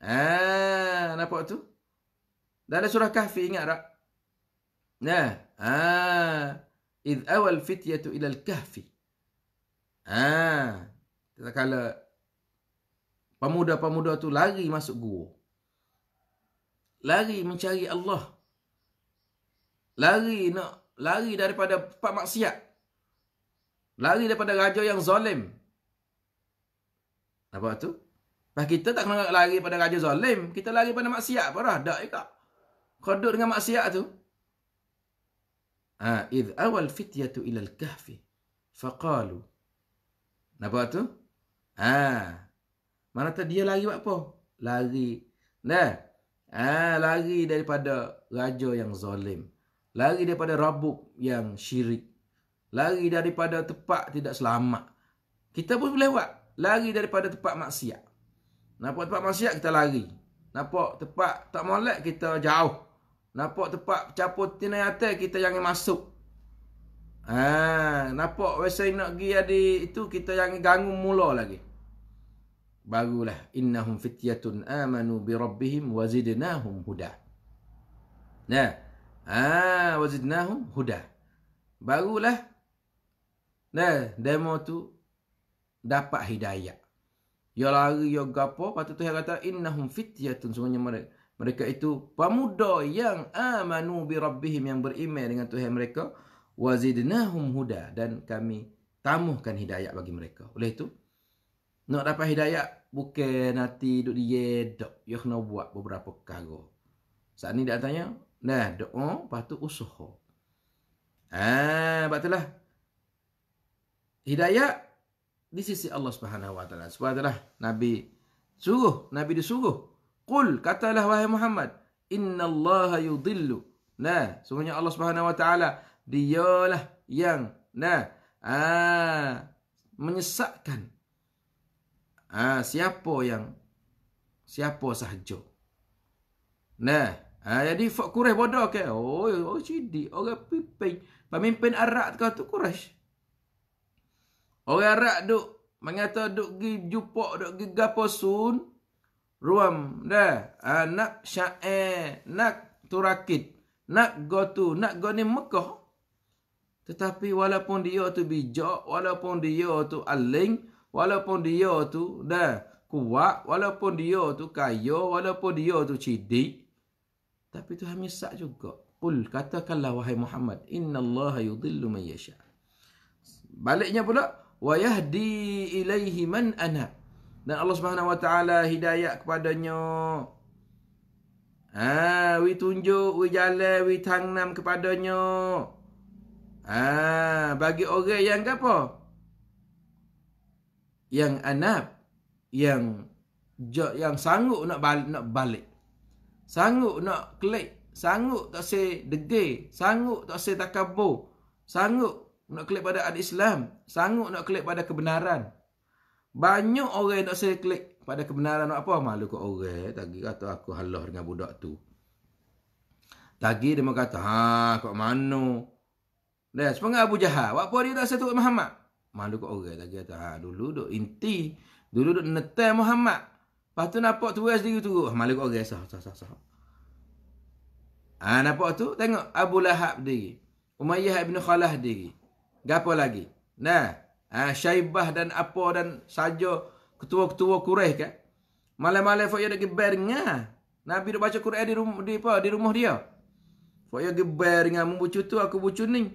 Ah, nampak tu? Dalam surah kahfi ingat tak? Nah, ah, id awal fityatu ila al-kahfi. Ah, kita kala pemuda-pemuda tu lari masuk gua lari mencari Allah. Lari nak lari daripada tempat maksiat. Lari daripada raja yang zalim. Apa tu? Pas kita tak kena lari pada raja zalim, kita lari pada maksiat apa dah dak ikak. Kodok dengan maksiat tu. Ah, ha, id awal fityatu ila al-kahfi faqalu. Apa tu? Ah. Ha, mana tadi dia lari buat apa? Lari. Nah. Ha, lari daripada raja yang zalim. Lari daripada rabuk yang syirik. Lari daripada tempat tidak selamat. Kita pun boleh buat. Lari daripada tempat maksiat. Nampak tempat maksiat, kita lari. Nampak tempat tak molek, kita jauh. Nampak tempat capur tinai atas, kita jangan masuk. Ha, nampak biasa nak pergi adik itu, kita jangan ganggu mula lagi barulah innahum fityatun amanu bi rabbihim wazidnahum huda. Nah, ah ha, wazidnahum huda. Barulah nah demo tu dapat hidayah. Ya lari ya gapo patut Tuhan kata innahum fityatun semuanya mereka. Mereka itu pemuda yang amanu bi rabbihim yang beriman dengan Tuhan mereka wazidnahum huda dan kami tamuhkan hidayah bagi mereka. Oleh itu nak dapat hidayah, bukan nanti duduk di yedok. Ya kena buat beberapa kargo. Saat ni dia tanya, nah doa, oh, lepas tu usaha. Ah, sebab lah. Hidayah di sisi Allah Subhanahu Wa Taala. Sebab itulah Nabi suruh, Nabi disuruh. Qul katalah wahai Muhammad, inna Allah yudillu. Nah, semuanya Allah Subhanahu Wa Taala dialah yang nah ah ha, menyesakkan ha, siapa yang siapa sahaja. Nah, ha, jadi Fak Quraish bodoh ke? Oh, oh sidik. Orang pimpin. Pemimpin Arak kau tu Quraish. Orang Arak duk mengata duk pergi jumpa, duk pergi gapa sun. Ruam dah. Ha, nak syair, nak turakit. Nak go tu, nak go ni Mekah. Tetapi walaupun dia tu bijak, walaupun dia tu aling, walaupun dia tu dah kuat, walaupun dia tu kaya, walaupun dia tu cidik, tapi Tuhan menyesat juga. Qul katakanlah wahai Muhammad, inna Allah yudhillu man yasha. Baliknya pula, wa yahdi ilaihi man ana. Dan Allah Subhanahu wa taala hidayah kepadanya. Ha, wi tunjuk, wi jalan, wi tangnam kepadanya. Ha, bagi orang yang apa? yang anab yang yang sanggup nak balik nak balik sanggup nak klik sanggup tak se degil sanggup tak se takabur sanggup nak klik pada ad Islam sanggup nak klik pada kebenaran banyak orang nak se klik pada kebenaran nak apa malu kat orang tadi kata aku halah dengan budak tu tadi dia mau kata ha kok mano dah sepengah Abu Jahal apa dia tak se tu Muhammad Malu kat orang tak kata ha dulu duk inti, dulu duk netai Muhammad. Lepas tu nampak tu sendiri turun. Malu kat orang sah sah sah. sah. Ha nampak tu tengok Abu Lahab diri. Umayyah bin Khalaf diri. Gapo lagi? Nah, ha, Syaibah dan apa dan saja ketua-ketua Quraisy kan. Malam-malam fak ya dak geber Nabi duk baca Quran di rumah di apa? Di rumah dia. Fak ya geber dengan membucu tu aku bucu ni.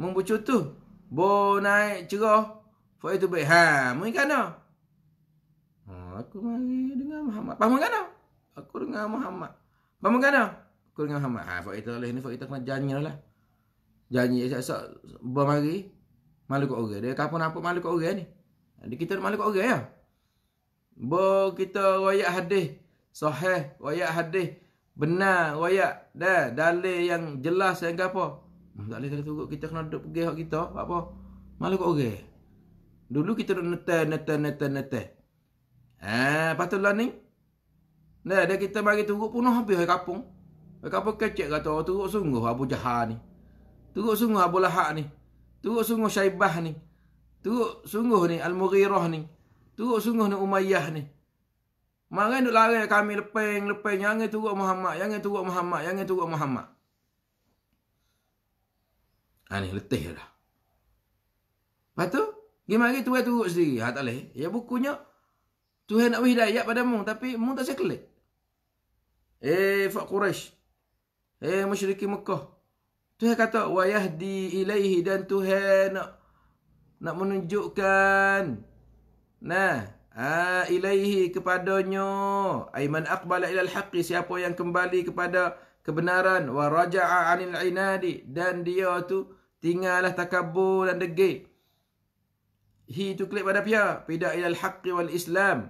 Membucu tu. Bo naik cerah. Fuad itu baik. Ha, mungkin kena. Ha, aku mari dengan Muhammad. Paham kena? Aku dengan Muhammad. Paham kena? Aku dengan Muhammad. Ha, Fuad itu lah. Ini Fuad itu kena janji lah. Janji esok-esok. Bermari. Malu kat orang. Dia kapan apa malu kat orang ni. Jadi kita malu kat orang ya. Bo kita wayak hadis. Sahih. Wayak hadis. Benar. Wayak. Dah. Dalil yang jelas yang apa. Tak boleh kata tu kita kena duduk pergi hak kita, buat apa? Malu kat orang. Dulu kita duduk nete nete nete nete Eh, patu lah ni. Nah, dah kita bagi turuk punuh habis hai kampung. Hai kampung kecek kata orang oh, turuk sungguh Abu Jahal ni. Turuk sungguh Abu Lahab ni. Turuk sungguh Syaibah ni. Turuk sungguh ni Al-Mughirah ni. Turuk sungguh ni Umayyah ni. Mangan duk lari kami lepeng lepeng jangan turuk Muhammad, jangan turuk Muhammad, jangan turuk Muhammad. Ha ni letih dah. Lepas tu, gimari tuan turut sendiri. Ha tak boleh. Ya bukunya, Tuhan nak berhidayat pada mu. Tapi mu tak sekali. Eh, Fak Quraish. Eh, musyriki Mekah. Tuhan kata, Wayahdi ilaihi dan Tuhan nak, nak menunjukkan. Nah, ha, ilaihi kepadanya. Aiman akbala ilal haqi. Siapa yang kembali kepada kebenaran. Wa raja'a anil inadi. Dan dia tu, Tinggallah takabur dan degil. He tu klik pada pia. Pida ilal haqqi wal islam.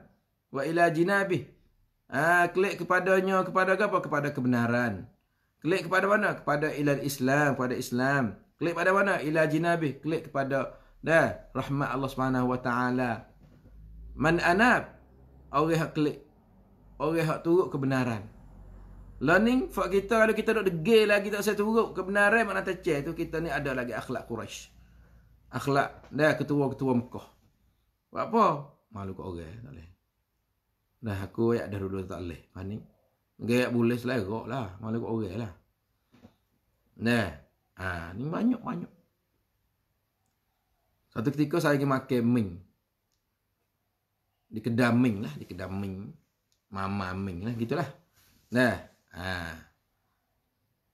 Wa ila jinabih. Ha, klik kepadanya. Kepada apa? Kepada kebenaran. Klik kepada mana? Kepada ilal islam. Kepada islam. Klik pada mana? Ila jinabih. Klik kepada dah rahmat Allah SWT. Man anab. Orang yang klik. Orang yang turut kebenaran. Learning for kita kalau kita duduk degil lagi tak saya turut kebenaran mana tecer tu kita ni ada lagi akhlak Quraisy. Akhlak dah ketua-ketua Mekah. Buat apa? Malu kat orang tak boleh. Dah aku ayat dah dulu tak boleh. Mani. Gayak boleh selerok lah. Malu kat orang lah. Nah. Ha, ni banyak-banyak. Satu ketika saya pergi makan ming. Di kedai ming lah. Di kedai ming. Mama ming lah. Gitulah. Nah. Ha.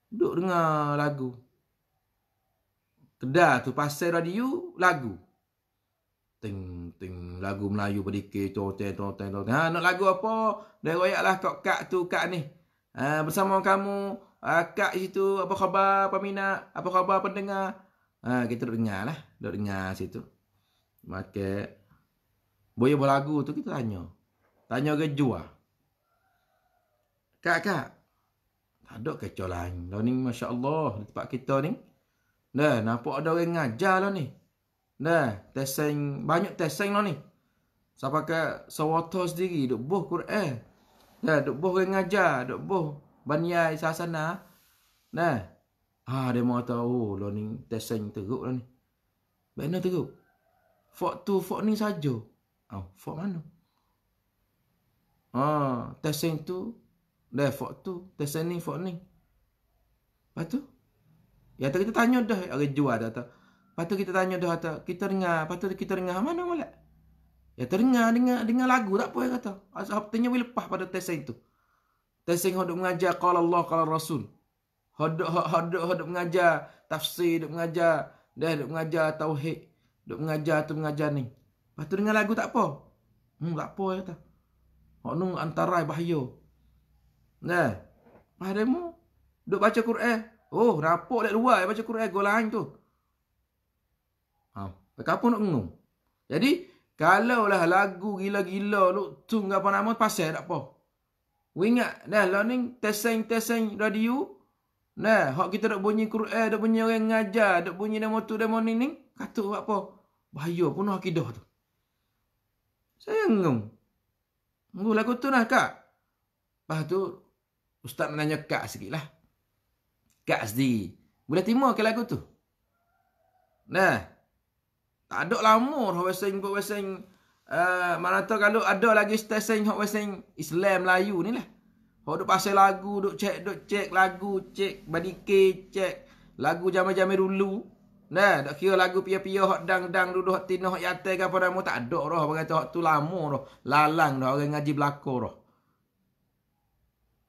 Duduk dengar lagu. Kedah tu pasal radio lagu. Ting ting lagu Melayu berdikir toteng toteng toteng. Ha nak lagu apa? Dah royaklah kat kak tu kak ni. Ha bersama kamu ha, kak situ apa khabar peminat apa khabar pendengar ha, kita dengar lah duduk dengar situ maka boyo berlagu tu kita tanya tanya ke jual? kak kak ada kecoh lain. Lalu ni Masya Allah di tempat kita ni. Dah, nampak ada orang ngajar lah ni. Dah, tesing. Banyak tesing lah ni. Saya pakai sawata sendiri. Duk buh Quran. Dah, duk buh orang ngajar. Duk buh baniai sasana. Dah. Ha, dia mahu kata, oh, lah ni tesing teruk lah ni. Bagaimana teruk? Fok tu, fok ni saja. Oh, fak mana? Ha, ah, tesing tu Dah fok tu Tersani fok ni Lepas tu Ya tu kita tanya dah Orang jual dah tu Lepas tu kita tanya dah tu Kita dengar Lepas tu kita dengar Mana malak Ya terdengar dengar, dengar lagu tak apa Dia kata Artinya boleh lepas pada tersani tu Tersani hodok mengajar Kala Allah Kala Rasul Hodok hodok hodok mengajar Tafsir Hodok mengajar Dah hodok mengajar Tauhid Hodok mengajar tu mengajar ni Lepas tu dengar lagu tak apa Hmm tak apa Dia kata Hodok antarai bahaya Nah, Mai demo duk baca Quran. Oh, rapok dak luar baca Quran gol lain tu. Ha, tak apa nak ngung. Jadi, kalau lah lagu gila-gila lu tu apa nama pasal dak apa. Wu ingat dah learning teseng teseng radio. Nah, hak kita dak bunyi Quran, dak bunyi orang ngajar, dak bunyi demo tu demo ni ni, kata apa? Bahaya pun akidah tu. Saya ngung. Ngulah kutu nah kak. Lepas tu Ustaz nak kak sikit lah. Kak sendiri. Boleh terima ke lagu tu? Nah. Tak ada lama orang wasing buat wasing. Uh, eh, mana tahu kalau ada lagi stesen hok wasing Islam Melayu ni lah. Hok duk pasal lagu, duk cek, duk cek lagu, cek badike, cek lagu jama-jama dulu. Nah, dak kira lagu pia-pia hot dang-dang dulu hot tino hot yate ke tak ada roh berkata hot tu lama roh. Lalang dah orang ngaji belako roh.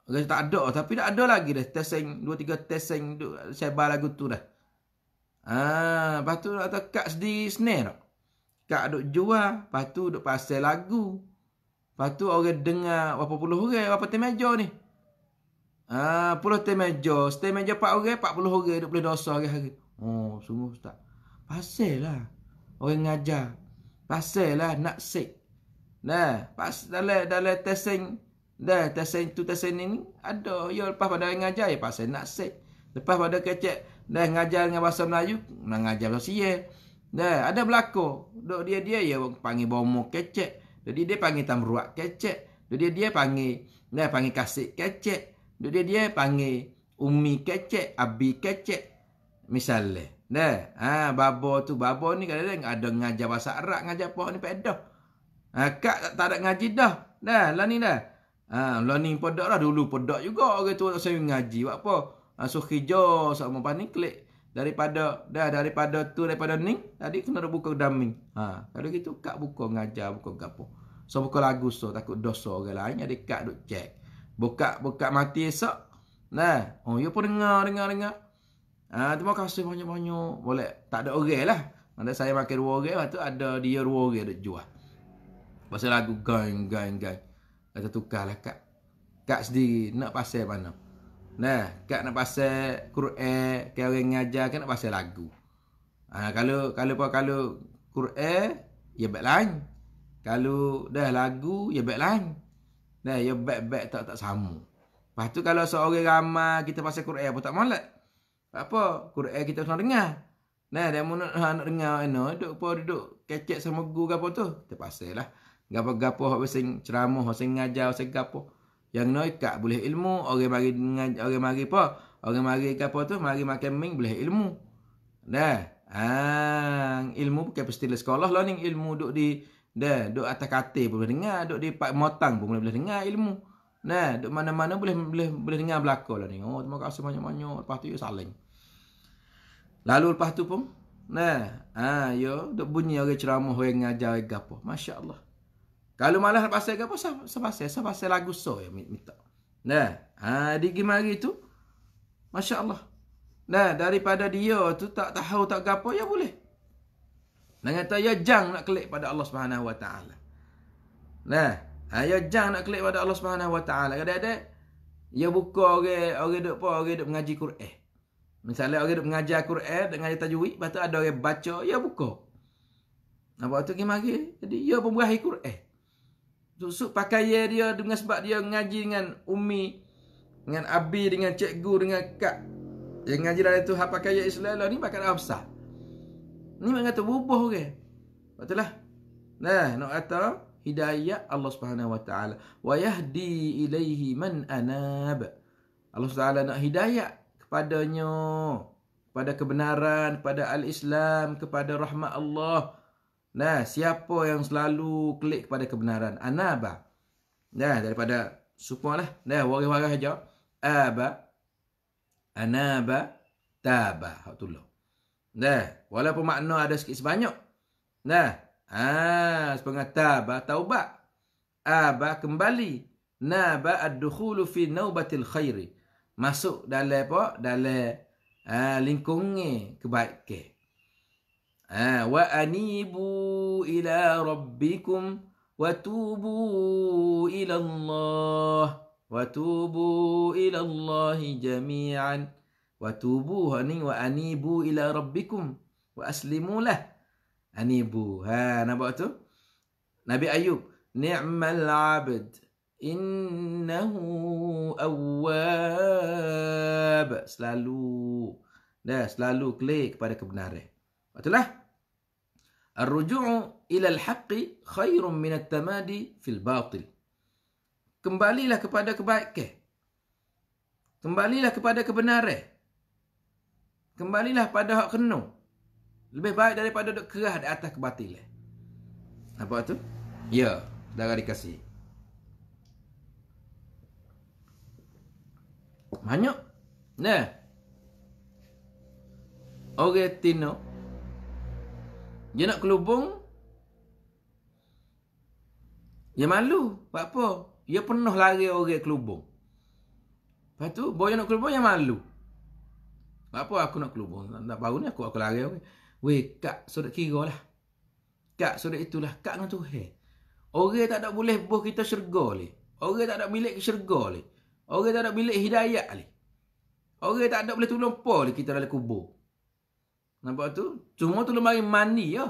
Okay, tak ada tapi tak ada lagi dah testing 2 3 testing duk sebar lagu tu dah. Ah, lepas tu nak tekak sendiri snare tak? Kak duk jual, lepas tu duk pasal lagu. Lepas tu orang dengar berapa puluh orang, berapa temeja ni. Ah, puluh temeja, setiap meja 4 orang, 40 orang duk boleh dosa hari-hari. Oh, sungguh ustaz. Pasal lah. Orang ngajar. Pasal lah nak sik. Nah, pas dalam dalam testing Dah, tesen tu tesen ni ada. Ya, lepas pada ngajar, ya pasal nak set. Lepas pada kecek, dah ngajar dengan bahasa Melayu, nak ngajar bahasa Sia. Dah, ada belako. Dok dia dia ya panggil bomo kecek. Jadi dia panggil tamruak kecek. Jadi dia dia panggil dah panggil kasik kecek. Jadi dia dia panggil umi kecek, abi kecek. Misalnya. Dah, ha, babo tu babo ni kadang-kadang ada ngajar bahasa Arab, ngajar apa ni pedah. Ha, kak tak, ada ngaji dah. Dah, lah ni dah. Ha, learning podok lah dulu podok juga gitu saya mengaji. buat apa. Ha, so hijau sama pani klik daripada dah daripada tu daripada ni tadi kena buka dami. Ha, kalau gitu kak buka ngajar buka gapo. So buka lagu so takut dosa orang lain ada kak duk cek. Buka buka mati esok. Nah, oh you pun dengar dengar dengar. Ha, terima kasih banyak-banyak. Boleh tak ada orang lah. Nanti saya pakai dua orang tu ada dia dua orang duk jual. Pasal lagu gang gang gang. Kita lah kak Kak sendiri nak pasal mana Nah, kak nak pasal Quran, kak orang ngajar kak nak pasal lagu. ha, kalau kalau apa kalau Quran ya baik lain. Kalau dah lagu ya baik lain. Nah, ya baik-baik tak tak sama. Lepas tu kalau seorang ramai kita pasal Quran apa tak malak, Tak apa, Quran kita senang dengar. Nah, dia mun nak, nak dengar ana duk apa duduk kecek sama guru apa tu, kita pasal lah gapo-gapo hok sing ceramah hok sing ngajar sing gapo yang noi kak boleh ilmu orang mari ngajar orang mari apa orang mari gapo tu mari makan ming boleh ilmu dah ah ilmu bukan mesti le sekolah lah ni ilmu duk di dah duk atas katil pun boleh dengar duk di pak motang pun boleh, boleh dengar ilmu nah duk mana-mana boleh boleh boleh dengar belaka lah ni oh terima kasih banyak-banyak lepas tu yo saling lalu lepas tu pun nah ah yo duk bunyi orang ceramah orang ngajar gapo masya-Allah kalau malas nak pasal apa, sah pasal. Sah pasal lagu so ya, minta. Nah, ha, dia pergi tu. Masya Allah. Nah, daripada dia tu tak tahu tak gapo ya boleh. Nak kata, ya jang nak klik pada Allah Subhanahu SWT. Nah, ha, ya jang nak klik pada Allah Subhanahu SWT. Kadang-kadang, ya buka orang, orang duduk apa, orang duduk mengaji Qur'an. Misalnya orang duduk mengajar Qur'an, dengan mengajar tajwid, lepas ada orang baca, ya buka. Nah, waktu pergi mari, jadi ya pemberahi Qur'an. Susuk pakaian dia dengan sebab dia mengaji dengan Umi Dengan Abi, dengan Cikgu, dengan Kak Yang ngaji dalam tu, hak pakaian Islam lah, ni makan dah besar Ni mak kata, berubah ke? Okay? lah Nah, nak kata Hidayah Allah Subhanahu Wa Taala Wa yahdi ilaihi man anab Allah SWT nak hidayah kepadanya Kepada kebenaran, kepada Al-Islam, kepada rahmat Allah Nah, siapa yang selalu klik kepada kebenaran? Anaba. Nah, daripada lah. Nah, waris-waris saja. Aba. Anaba taba. Hak tu lah. Nah, walaupun makna ada sikit sebanyak. Nah, ah, sepengah taba taubat. Aba kembali. Naba ad-dukhulu fi naubatil khairi. Masuk dalam apa? Dalam ah, lingkungan kebaikan. آه وأنيبوا إلى ربكم وتوبوا إلى الله وتوبوا إلى الله جميعا وتوبوا هني وأنيبوا إلى ربكم وأسلموا له أنيبوا ها نبأته نبي أيوب نعم العبد إنه أواب selalu dah selalu klik kepada kebenaran. Itulah Arruju'u ila al-haqqi khairun min at-tamadi fil batil. Kembalilah kepada kebaikan. Kembalilah kepada kebenaran. Kembalilah pada hak kena. Lebih baik daripada duduk kerah di atas kebatilan. Apa tu? Ya, darah dikasih. Banyak. Nah. Orang okay, Tino. Dia nak kelubung Dia malu Sebab apa? Dia penuh lari orang kelubung Lepas tu Boy nak kelubung Dia malu Sebab apa aku nak kelubung Tak baru ni aku aku lari orang Weh kak Sudah kira lah Kak sudah itulah Kak dengan Tuhan Orang tak ada boleh boleh kita syurga ni Orang tak ada milik syurga ni Orang tak ada milik hidayah ni Orang tak ada boleh tolong Paul kita dalam kubur Nampak tu? Cuma tolong bagi mani ya.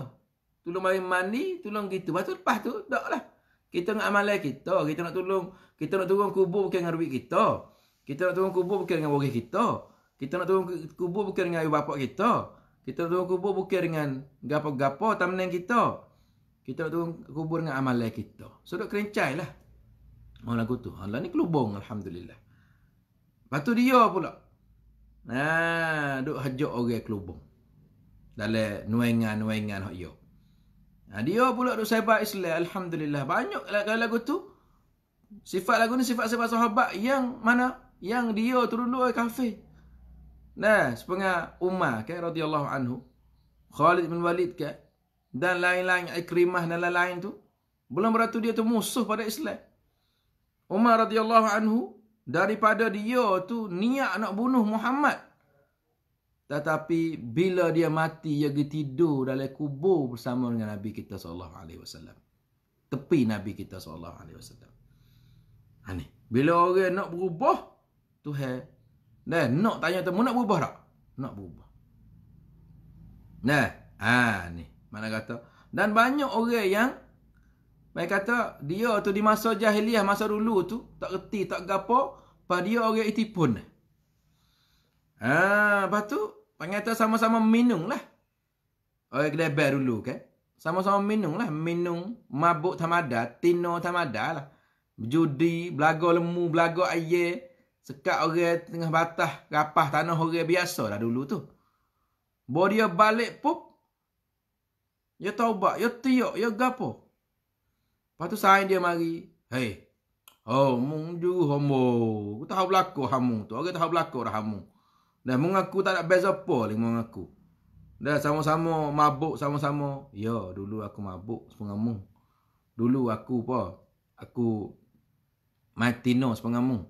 Tolong bagi mani, tolong gitu. Lepas tu lepas tu tak lah. Kita nak amalai kita, kita nak tolong, kita nak turun kubur bukan dengan duit kita. Kita nak turun kubur bukan dengan waris kita. Kita nak turun kubur bukan dengan ayah bapa kita. Kita nak turun kubur bukan dengan gapo-gapo tamnen kita. Kita nak turun kubur dengan amalai kita. So dok kerencai lah. Oh lagu tu. Allah ha, ni kelubung alhamdulillah. Lepas tu dia pula. Nah, dok hajak orang kelubung dalam nuengan-nuengan hok yo. Nah, dia pula duk sebab Islam, alhamdulillah. Banyak lah lagu, lagu tu. Sifat lagu ni sifat-sifat sahabat yang mana? Yang dia turun dulu kafir. Nah, sepengah Umar ke okay, radhiyallahu anhu. Khalid bin Walid ke dan lain-lain Ikrimah dan lain-lain tu. Belum beratu dia tu musuh pada Islam. Umar radhiyallahu anhu daripada dia tu niat nak bunuh Muhammad tetapi bila dia mati, dia pergi tidur dalam kubur bersama dengan Nabi kita sallallahu alaihi wasallam. Tepi Nabi kita sallallahu alaihi wasallam. Ani, ha, bila orang nak berubah, Tuhan Nah, nak tanya temu nak berubah tak? Nak berubah. Nah, ha ni, mana kata? Dan banyak orang yang mereka kata dia tu di masa jahiliah masa dulu tu tak reti tak gapo, pada dia orang itipun. Ah, ha, lepas tu Panggil atas sama-sama minum lah. Orang kedai bar dulu kan. Sama-sama minum lah. Minum, mabuk tamada, tino tamada lah. Judi, belago lemu, belago air. Sekat orang tengah batas, rapah tanah orang biasa dah dulu tu. Bawa dia balik pup. Ya taubat, ya tiok, ya gapo. Lepas tu sayang dia mari. Hei, Oh, mung juru hamu. Aku tahu berlaku hamu tu. Aku tahu berlaku dah hamu. Dan mengaku tak ada beza apa dengan mengaku. Dan sama-sama mabuk sama-sama. Ya, dulu aku mabuk sepengamu. Dulu aku apa? Aku matino sepengamu.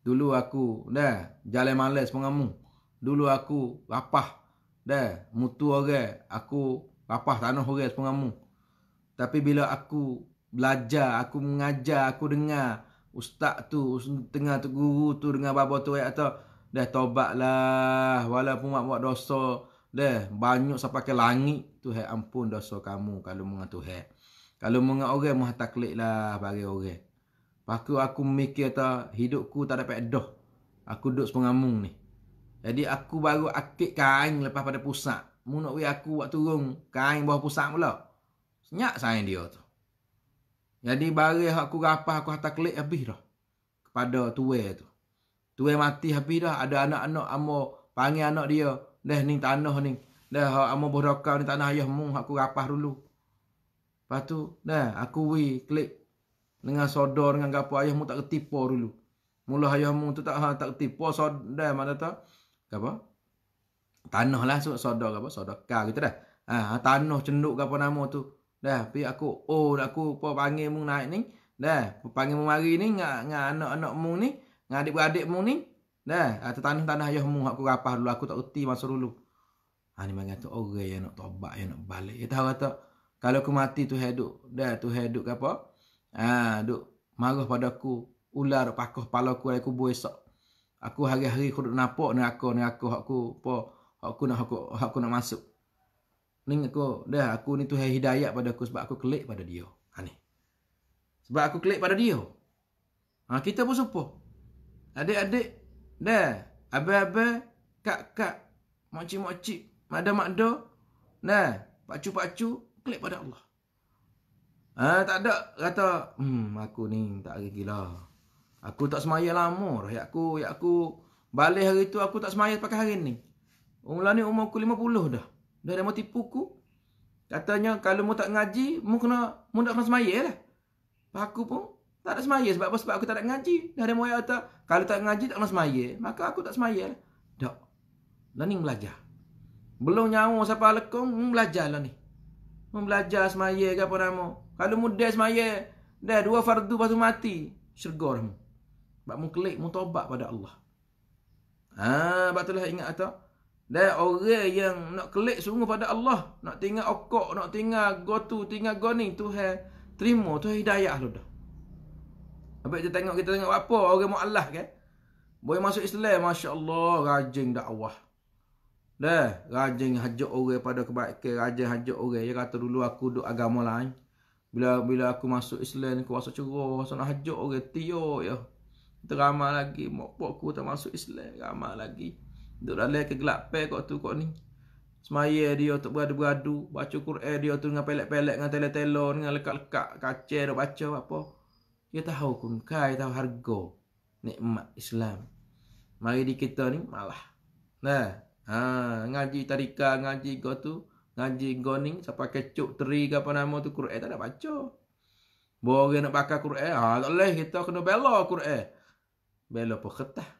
Dulu aku dah jalan malas sepengamu. Dulu aku rapah dah mutu orang. Aku rapah tanah orang sepengamu. Tapi bila aku belajar, aku mengajar, aku dengar ustaz tu, tengah tu guru tu dengar babo tu atau Dah taubatlah walaupun mak buat dosa. Dah banyak sampai ke langit Tuhan ampun dosa kamu kalau mengat Tuhan. Kalau mengat orang mah lah bagi orang. Pakku aku mikir tu hidupku tak dapat doh. Aku duduk sepengamung ni. Jadi aku baru akik kain lepas pada pusat. Mu nak aku buat turun kain bawah pusat pula. Senyak saya dia tu. Jadi bari aku rapah aku hatak klik habis dah. Kepada tuwe tu. Tuai mati habis dah. Ada anak-anak amo panggil anak dia. Dah ni tanah ni. Dah amo berdokal ni tanah ayah mu. Aku rapah dulu. Lepas tu, dah aku wi klik. Dengan sodor, dengan gapo ayah mu tak ketipu dulu. Mula ayah mu tu tak ha, tak ketipu. Sodor, mana tak, Apa? Tanah lah sodor apa? Sodor kar gitu dah. Ha, ha tanah cenduk apa nama tu. Dah, tapi aku oh aku apa panggil mu naik ni. Dah, panggil mu mari ni ngak ngak anak-anak mu ni. Uh, dengan adik-beradikmu ni. dah ha, ah, tanah-tanah ayahmu hak aku rapah dulu aku tak reti masa dulu. Ha ni mangat orang yang nak tobat yang nak balik. Dia tahu kata kalau aku mati tu hidup, dah tu hidup ke apa? Ha, duk marah pada aku, ular pakah kepala aku aku kubur esok. Aku hari-hari aku duk nampak neraka neraka hak aku apa? aku nak aku aku nak masuk. Ning aku dah aku ni tu hidayah pada aku sebab aku klik pada dia. Ha ni. Sebab aku klik pada dia. Ha kita pun support. Adik-adik, dah. Abang-abang, kak-kak, makcik-makcik, mada-makda, dah. Pacu-pacu, klik pada Allah. Ha, tak ada kata, hmm, aku ni tak lagi gila. Aku tak semaya lama. Ya aku, ya aku, balik hari tu aku tak semaya pakai hari ni. Umlah ni umur aku 50 dah. Dah ada tipu ku. Katanya kalau mu tak ngaji, mu kena mu tak kena semaya lah. Aku pun tak ada semaya sebab apa? Sebab aku tak nak ngaji. Dah ada moyang kata, kalau tak ngaji tak nak semaya. Maka aku tak semaya. Tak. Lening lah belajar. Belum nyawa siapa lekong, hmm, belajar lah ni. Hmm, belajar semaya ke apa nama. Kalau muda semaya, dah dua fardu lepas tu mati. Syergor. Sebab mu klik, mu tobat pada Allah. Ha, sebab tu lah ingat kata. Dan orang yang nak klik sungguh pada Allah. Nak tinggal okok, nak tinggal go tinggal go ni. Tuhan terima, Tuhan hidayah tu dah. Sampai kita tengok kita tengok apa orang mualaf kan. Boleh masuk Islam, masya-Allah, rajin dakwah. Dah, rajin hajak orang pada kebaikan, rajin hajak orang. Dia kata dulu aku duk agama lain. Bila bila aku masuk Islam aku rasa cerah, rasa nak hajak orang tiup ya. Drama lagi, mak pak aku tak masuk Islam, drama lagi. Duk dalam kegelapan kok tu kok ni. Semaya dia tak beradu-beradu Baca Quran dia tu dengan pelek-pelek Dengan telek-telek Dengan lekat-lekat Kaca dia baca apa dia tahu kungkai tahu harga nikmat Islam mari di kita ni malah nah ha ngaji tarika ngaji go tu ngaji goning siapa kecuk teri ke apa nama tu Quran tak ada baca Boleh nak pakai Quran ha tak boleh kita kena bela Quran bela apa kertas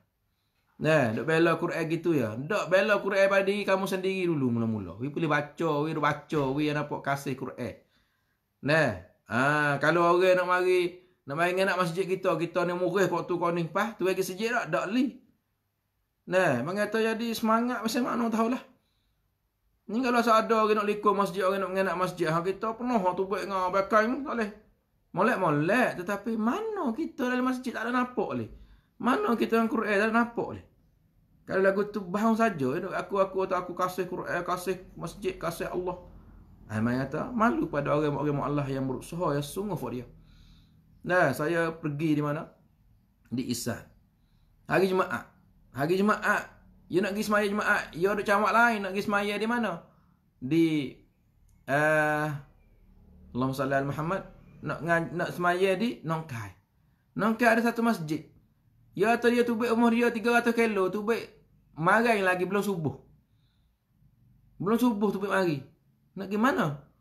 Nah, dok bela Quran gitu ya. Dok bela Quran pada kamu sendiri dulu mula-mula. Wi boleh baca, wi baca, wi nak kasih Quran. Nah, ha, kalau orang nak mari nak main dengan masjid kita, kita ni murih kot tu kau ni. Pah, tu lagi sejid tak? Tak li. Nah, mana tu jadi semangat macam mana tahulah. Ni kalau asal ada orang nak likur masjid, orang nak menganak masjid. Ha, kita penuh tu buat dengan bakal ni, tak boleh. Molek-molek, tetapi mana kita dalam masjid tak ada nampak boleh. Mana kita dalam Quran tak ada nampak boleh. Kalau lagu tu bahang saja, eh, aku aku atau aku kasih Quran, eh, kasih masjid, kasih Allah. Ha, ah, mana kata, malu pada orang-orang Allah yang berusaha, yang sungguh for dia. Nah, saya pergi di mana? Di Isan. Hari Jumaat. Hari Jumaat. You nak pergi semaya Jumaat. You ada camat lain nak pergi semaya di mana? Di... Uh, Allahumma salli ala Muhammad. Nak, nak semaya di Nongkai. Nongkai ada satu masjid. Ya atau dia tubik umur dia 300 kilo. Tubik marah lagi belum subuh. Belum subuh tubik mari. Nak pergi mana?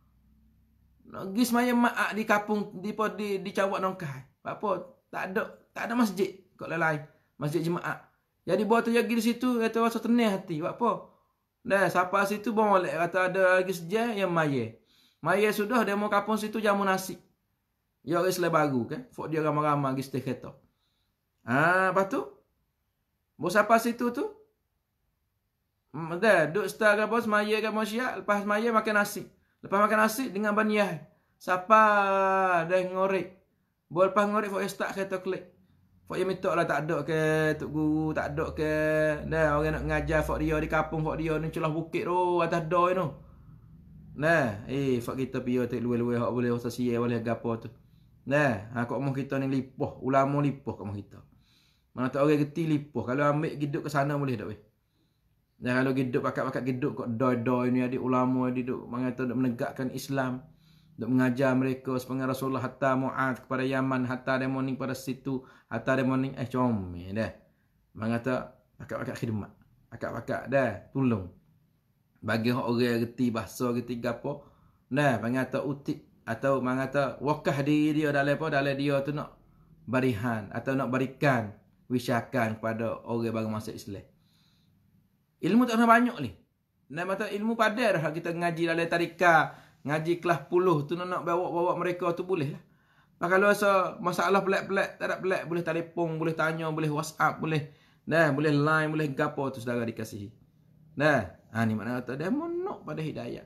Nak pergi semayang ma'ak ah di kapung, di, di, di cawak nongkai. Sebab apa? Tak ada, tak ada masjid kat lelai. Masjid jemaah. Jadi buat tu dia pergi situ, dia tu rasa tenih hati. Sebab apa? Dah, siapa situ boleh. Kata ada lagi sejak yang maya. Maya sudah, dia mau kapung situ jamu nasi. Dia orang selai baru, kan? Fok dia ramah-ramah pergi setiap kereta. Haa, lepas tu? Buat siapa situ tu? Mm, dah, duduk setiap kapung, semaya kapung siap. Lepas semaya, makan nasi. Lepas makan nasi dengan baniyah. Siapa dah ngorek. Buat lepas ngorek, fakir Yang start kata klik. Fok minta lah tak ada ke. Tok Guru tak ada ke. Nah, orang nak ngajar fakir Dia di kampung fakir Dia ni celah bukit tu. Atas doi tu. Nah, eh fakir kita pergi tak luar-luar. fakir boleh usah siya boleh agapa tu. Nah, ha, kok umur kita ni lipoh. Ulama lipoh kok umur kita. Mana tak orang okay, geti lipoh. Kalau ambil hidup ke sana boleh tak boleh. Dan kalau hidup akak-akak hidup kok doi-doi ni ada ulama ada duk mengata duk menegakkan Islam, duk mengajar mereka sepengar Rasulullah hatta Muad kepada Yaman hatta demo ning pada situ, hatta demo ning eh com dah. Mengata akak-akak khidmat, akak-akak dah tolong. Bagi hak orang reti bahasa reti gapo. Nah, mengata utik atau mengata wakah diri dia dalam apa dalam dia tu nak barihan atau nak berikan wisakan kepada orang baru masuk Islam. Ilmu tak pernah banyak ni. Dan mata ilmu padai dah kita ngaji dalam tarika, ngaji kelas puluh tu nak bawa-bawa mereka tu boleh lah. Kalau rasa masalah pelak-pelak, tak ada pelak, boleh telefon, boleh tanya, boleh WhatsApp, boleh nah, boleh line, boleh gapo tu saudara dikasihi. Nah, Ha ni makna kata dia menok pada hidayah.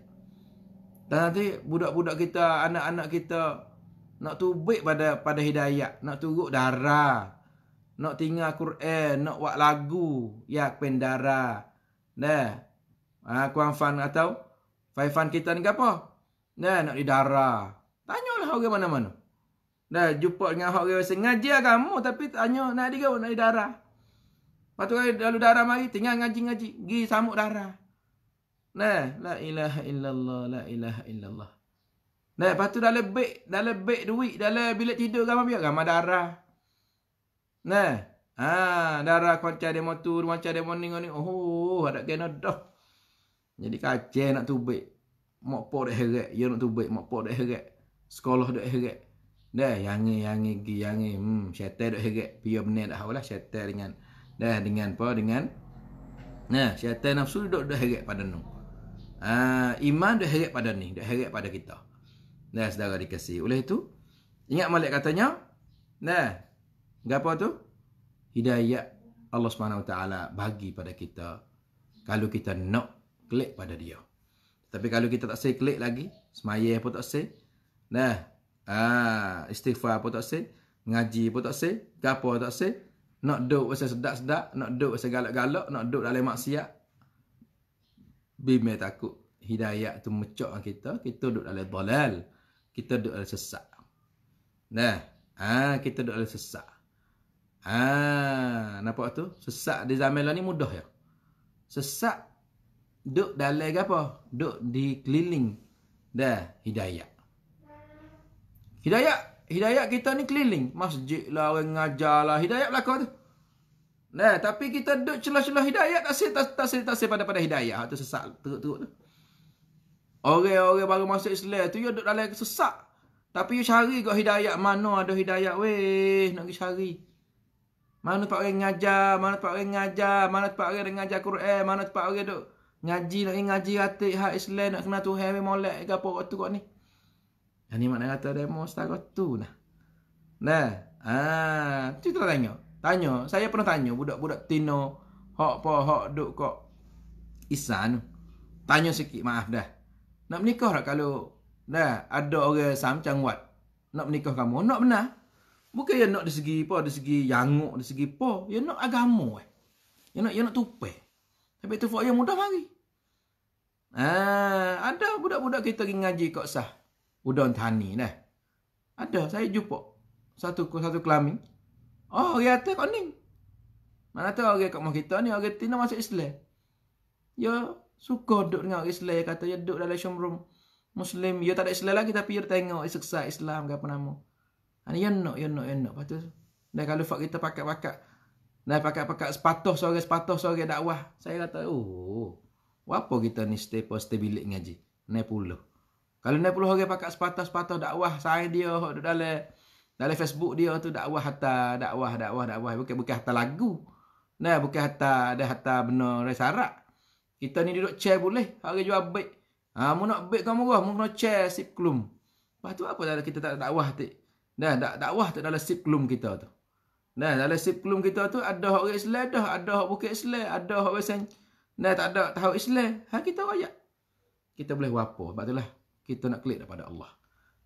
Dan nanti budak-budak kita, anak-anak kita nak tubik pada pada hidayah, nak turuk darah, nak tinggal Quran, nak buat lagu ya pendarah. Nah. Ha, kurang fun atau fun, fun kita ni ke apa? Nah, nak di darah. Tanya lah, orang mana-mana. Nah, jumpa dengan orang yang sengaja agama tapi tanya nak di nak di darah. Patu kali lalu darah mari tinggal ngaji-ngaji, gi samuk darah. Nah, la ilaha illallah, la ilaha illallah. Nah, lepas tu dalam beg, dalam beg duit, lebih bilik tidur gambar biar gambar darah. Nah, Ha, darah kocak demo mau tu, macam dia mau ni. Oh, ada kena dah. Jadi kacau nak tubik. Mak pok dah heret. Ya nak tubik, mak pok dah heret. Sekolah dah heret. Dah, yang ni, yang ni, yang ni, ni. Hmm, syaitan dah heret. Pia benar dah awal lah, syaitan dengan. Dah, dengan apa? Dengan. Nah, syaitan nafsu duduk dah ha, heret pada ni. Ha, iman dah heret pada ni. Dah heret pada kita. Dah, saudara dikasih. Oleh itu, ingat malik katanya. nah, Gapo tu? hidayah Allah Subhanahu Wa Taala bagi pada kita kalau kita nak klik pada dia. Tapi kalau kita tak sahih klik lagi, semayah pun tak sahih. Nah, ah, istighfar pun tak sahih. Ngaji pun tak sahih. Gapa tak sahih. Nak duduk pasal sedak-sedak. Nak duduk pasal galak-galak. Nak duduk dalam maksiat. Bimbing takut. Hidayah tu mecok kita. Kita duduk dalam dolal. Kita duduk dalam sesak. Nah, ah, kita duduk dalam sesak. Ha, nampak tu? Sesak di zaman lah ni mudah ya. Sesak duk dalai ke apa? di keliling, dah hidayah. Hidayah, hidayah kita ni keliling. Masjid lah, orang ngajar lah. Hidayah berlaku tu. Nah, tapi kita duk celah-celah hidayah tak sil, tak sil, tak sil pada pada hidayah. Ha, Itu sesak teruk-teruk tu. Orang-orang baru masuk Islam tu, dia duduk dalam sesak. Tapi dia cari kat hidayah mana ada hidayah. Weh, nak pergi cari. Mana tempat orang ngajar, mana tempat orang ngajar, mana tempat orang dengar ajar Quran, mana tempat orang duk ngaji nak ngaji hati hak Islam nak kena Tuhan we molek ke apa waktu kau ni. Yang ni makna kata demo setakat tu nah. Nah, ah, tu tu lah tanya. Tanya, saya pernah tanya budak-budak Tino hak apa hak duk kok Isan. Tanya sikit maaf dah. Nak menikah tak lah kalau dah ada orang sam cangwat nak menikah kamu nak benar Bukan yang nak dari segi apa, dari segi yanguk, dari segi apa. Yang nak agama. Eh. Yang nak, yang nak tupai. Tapi itu fakir yang mudah mari. Ah, ada budak-budak kita pergi ngaji kat sah. Udah tani dah. Ada, saya jumpa. Satu satu kelamin. Oh, orang atas kat ni. Mana tahu orang kat rumah kita ni, orang tina masuk Islam. Ya, suka duduk dengan orang Islam. Kata, dia duduk dalam showroom Muslim. Ya, tak ada Islam lagi tapi ya tengok. Islam ke apa nama. Ana ha, yang nak, yang nak, yang nak. Lepas dan kalau fak kita pakai pakat dan pakai pakat sepatuh sore, sepatuh sore dakwah, saya kata, oh, apa kita ni stay post, stay bilik ngaji? Ni puluh. Kalau ni puluh orang pakai sepatuh-sepatuh dakwah, saya dia, duduk dalam, dalam Facebook dia tu dakwah hatta dakwah dakwah dakwah bukan bukan hatta lagu. Nah bukan hatta ada hatta benda resarak. Kita ni duduk chair boleh. Hari jual baik. Ha mu nak baik kau murah, mu nak chair sip klum. Lepas tu apa dah kita tak dakwah tik. Nah, dak dakwah tu dalam sip kelum kita tu. Nah, dalam sip kelum kita tu ada orang Islam dah, ada orang bukan Islam, ada orang pasal nah tak ada tahu Islam. Ha kita royak. Kita boleh apa? Sebab itulah kita nak klik daripada Allah.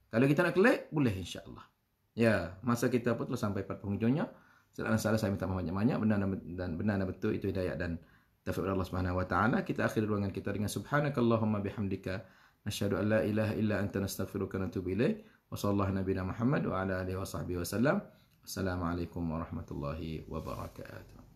Kalau kita nak klik, boleh insya-Allah. Ya, masa kita pun telah sampai pada penghujungnya. Selain salah saya minta maaf banyak-banyak benar dan benar dan betul itu hidayah dan taufik Allah Subhanahu wa taala. Kita akhiri ruangan kita dengan subhanakallahumma bihamdika asyhadu an ilaha illa anta nastaghfiruka wa natubu ilaik. وصلى الله نبينا محمد وعلى آله وصحبه وسلم السلام عليكم ورحمة الله وبركاته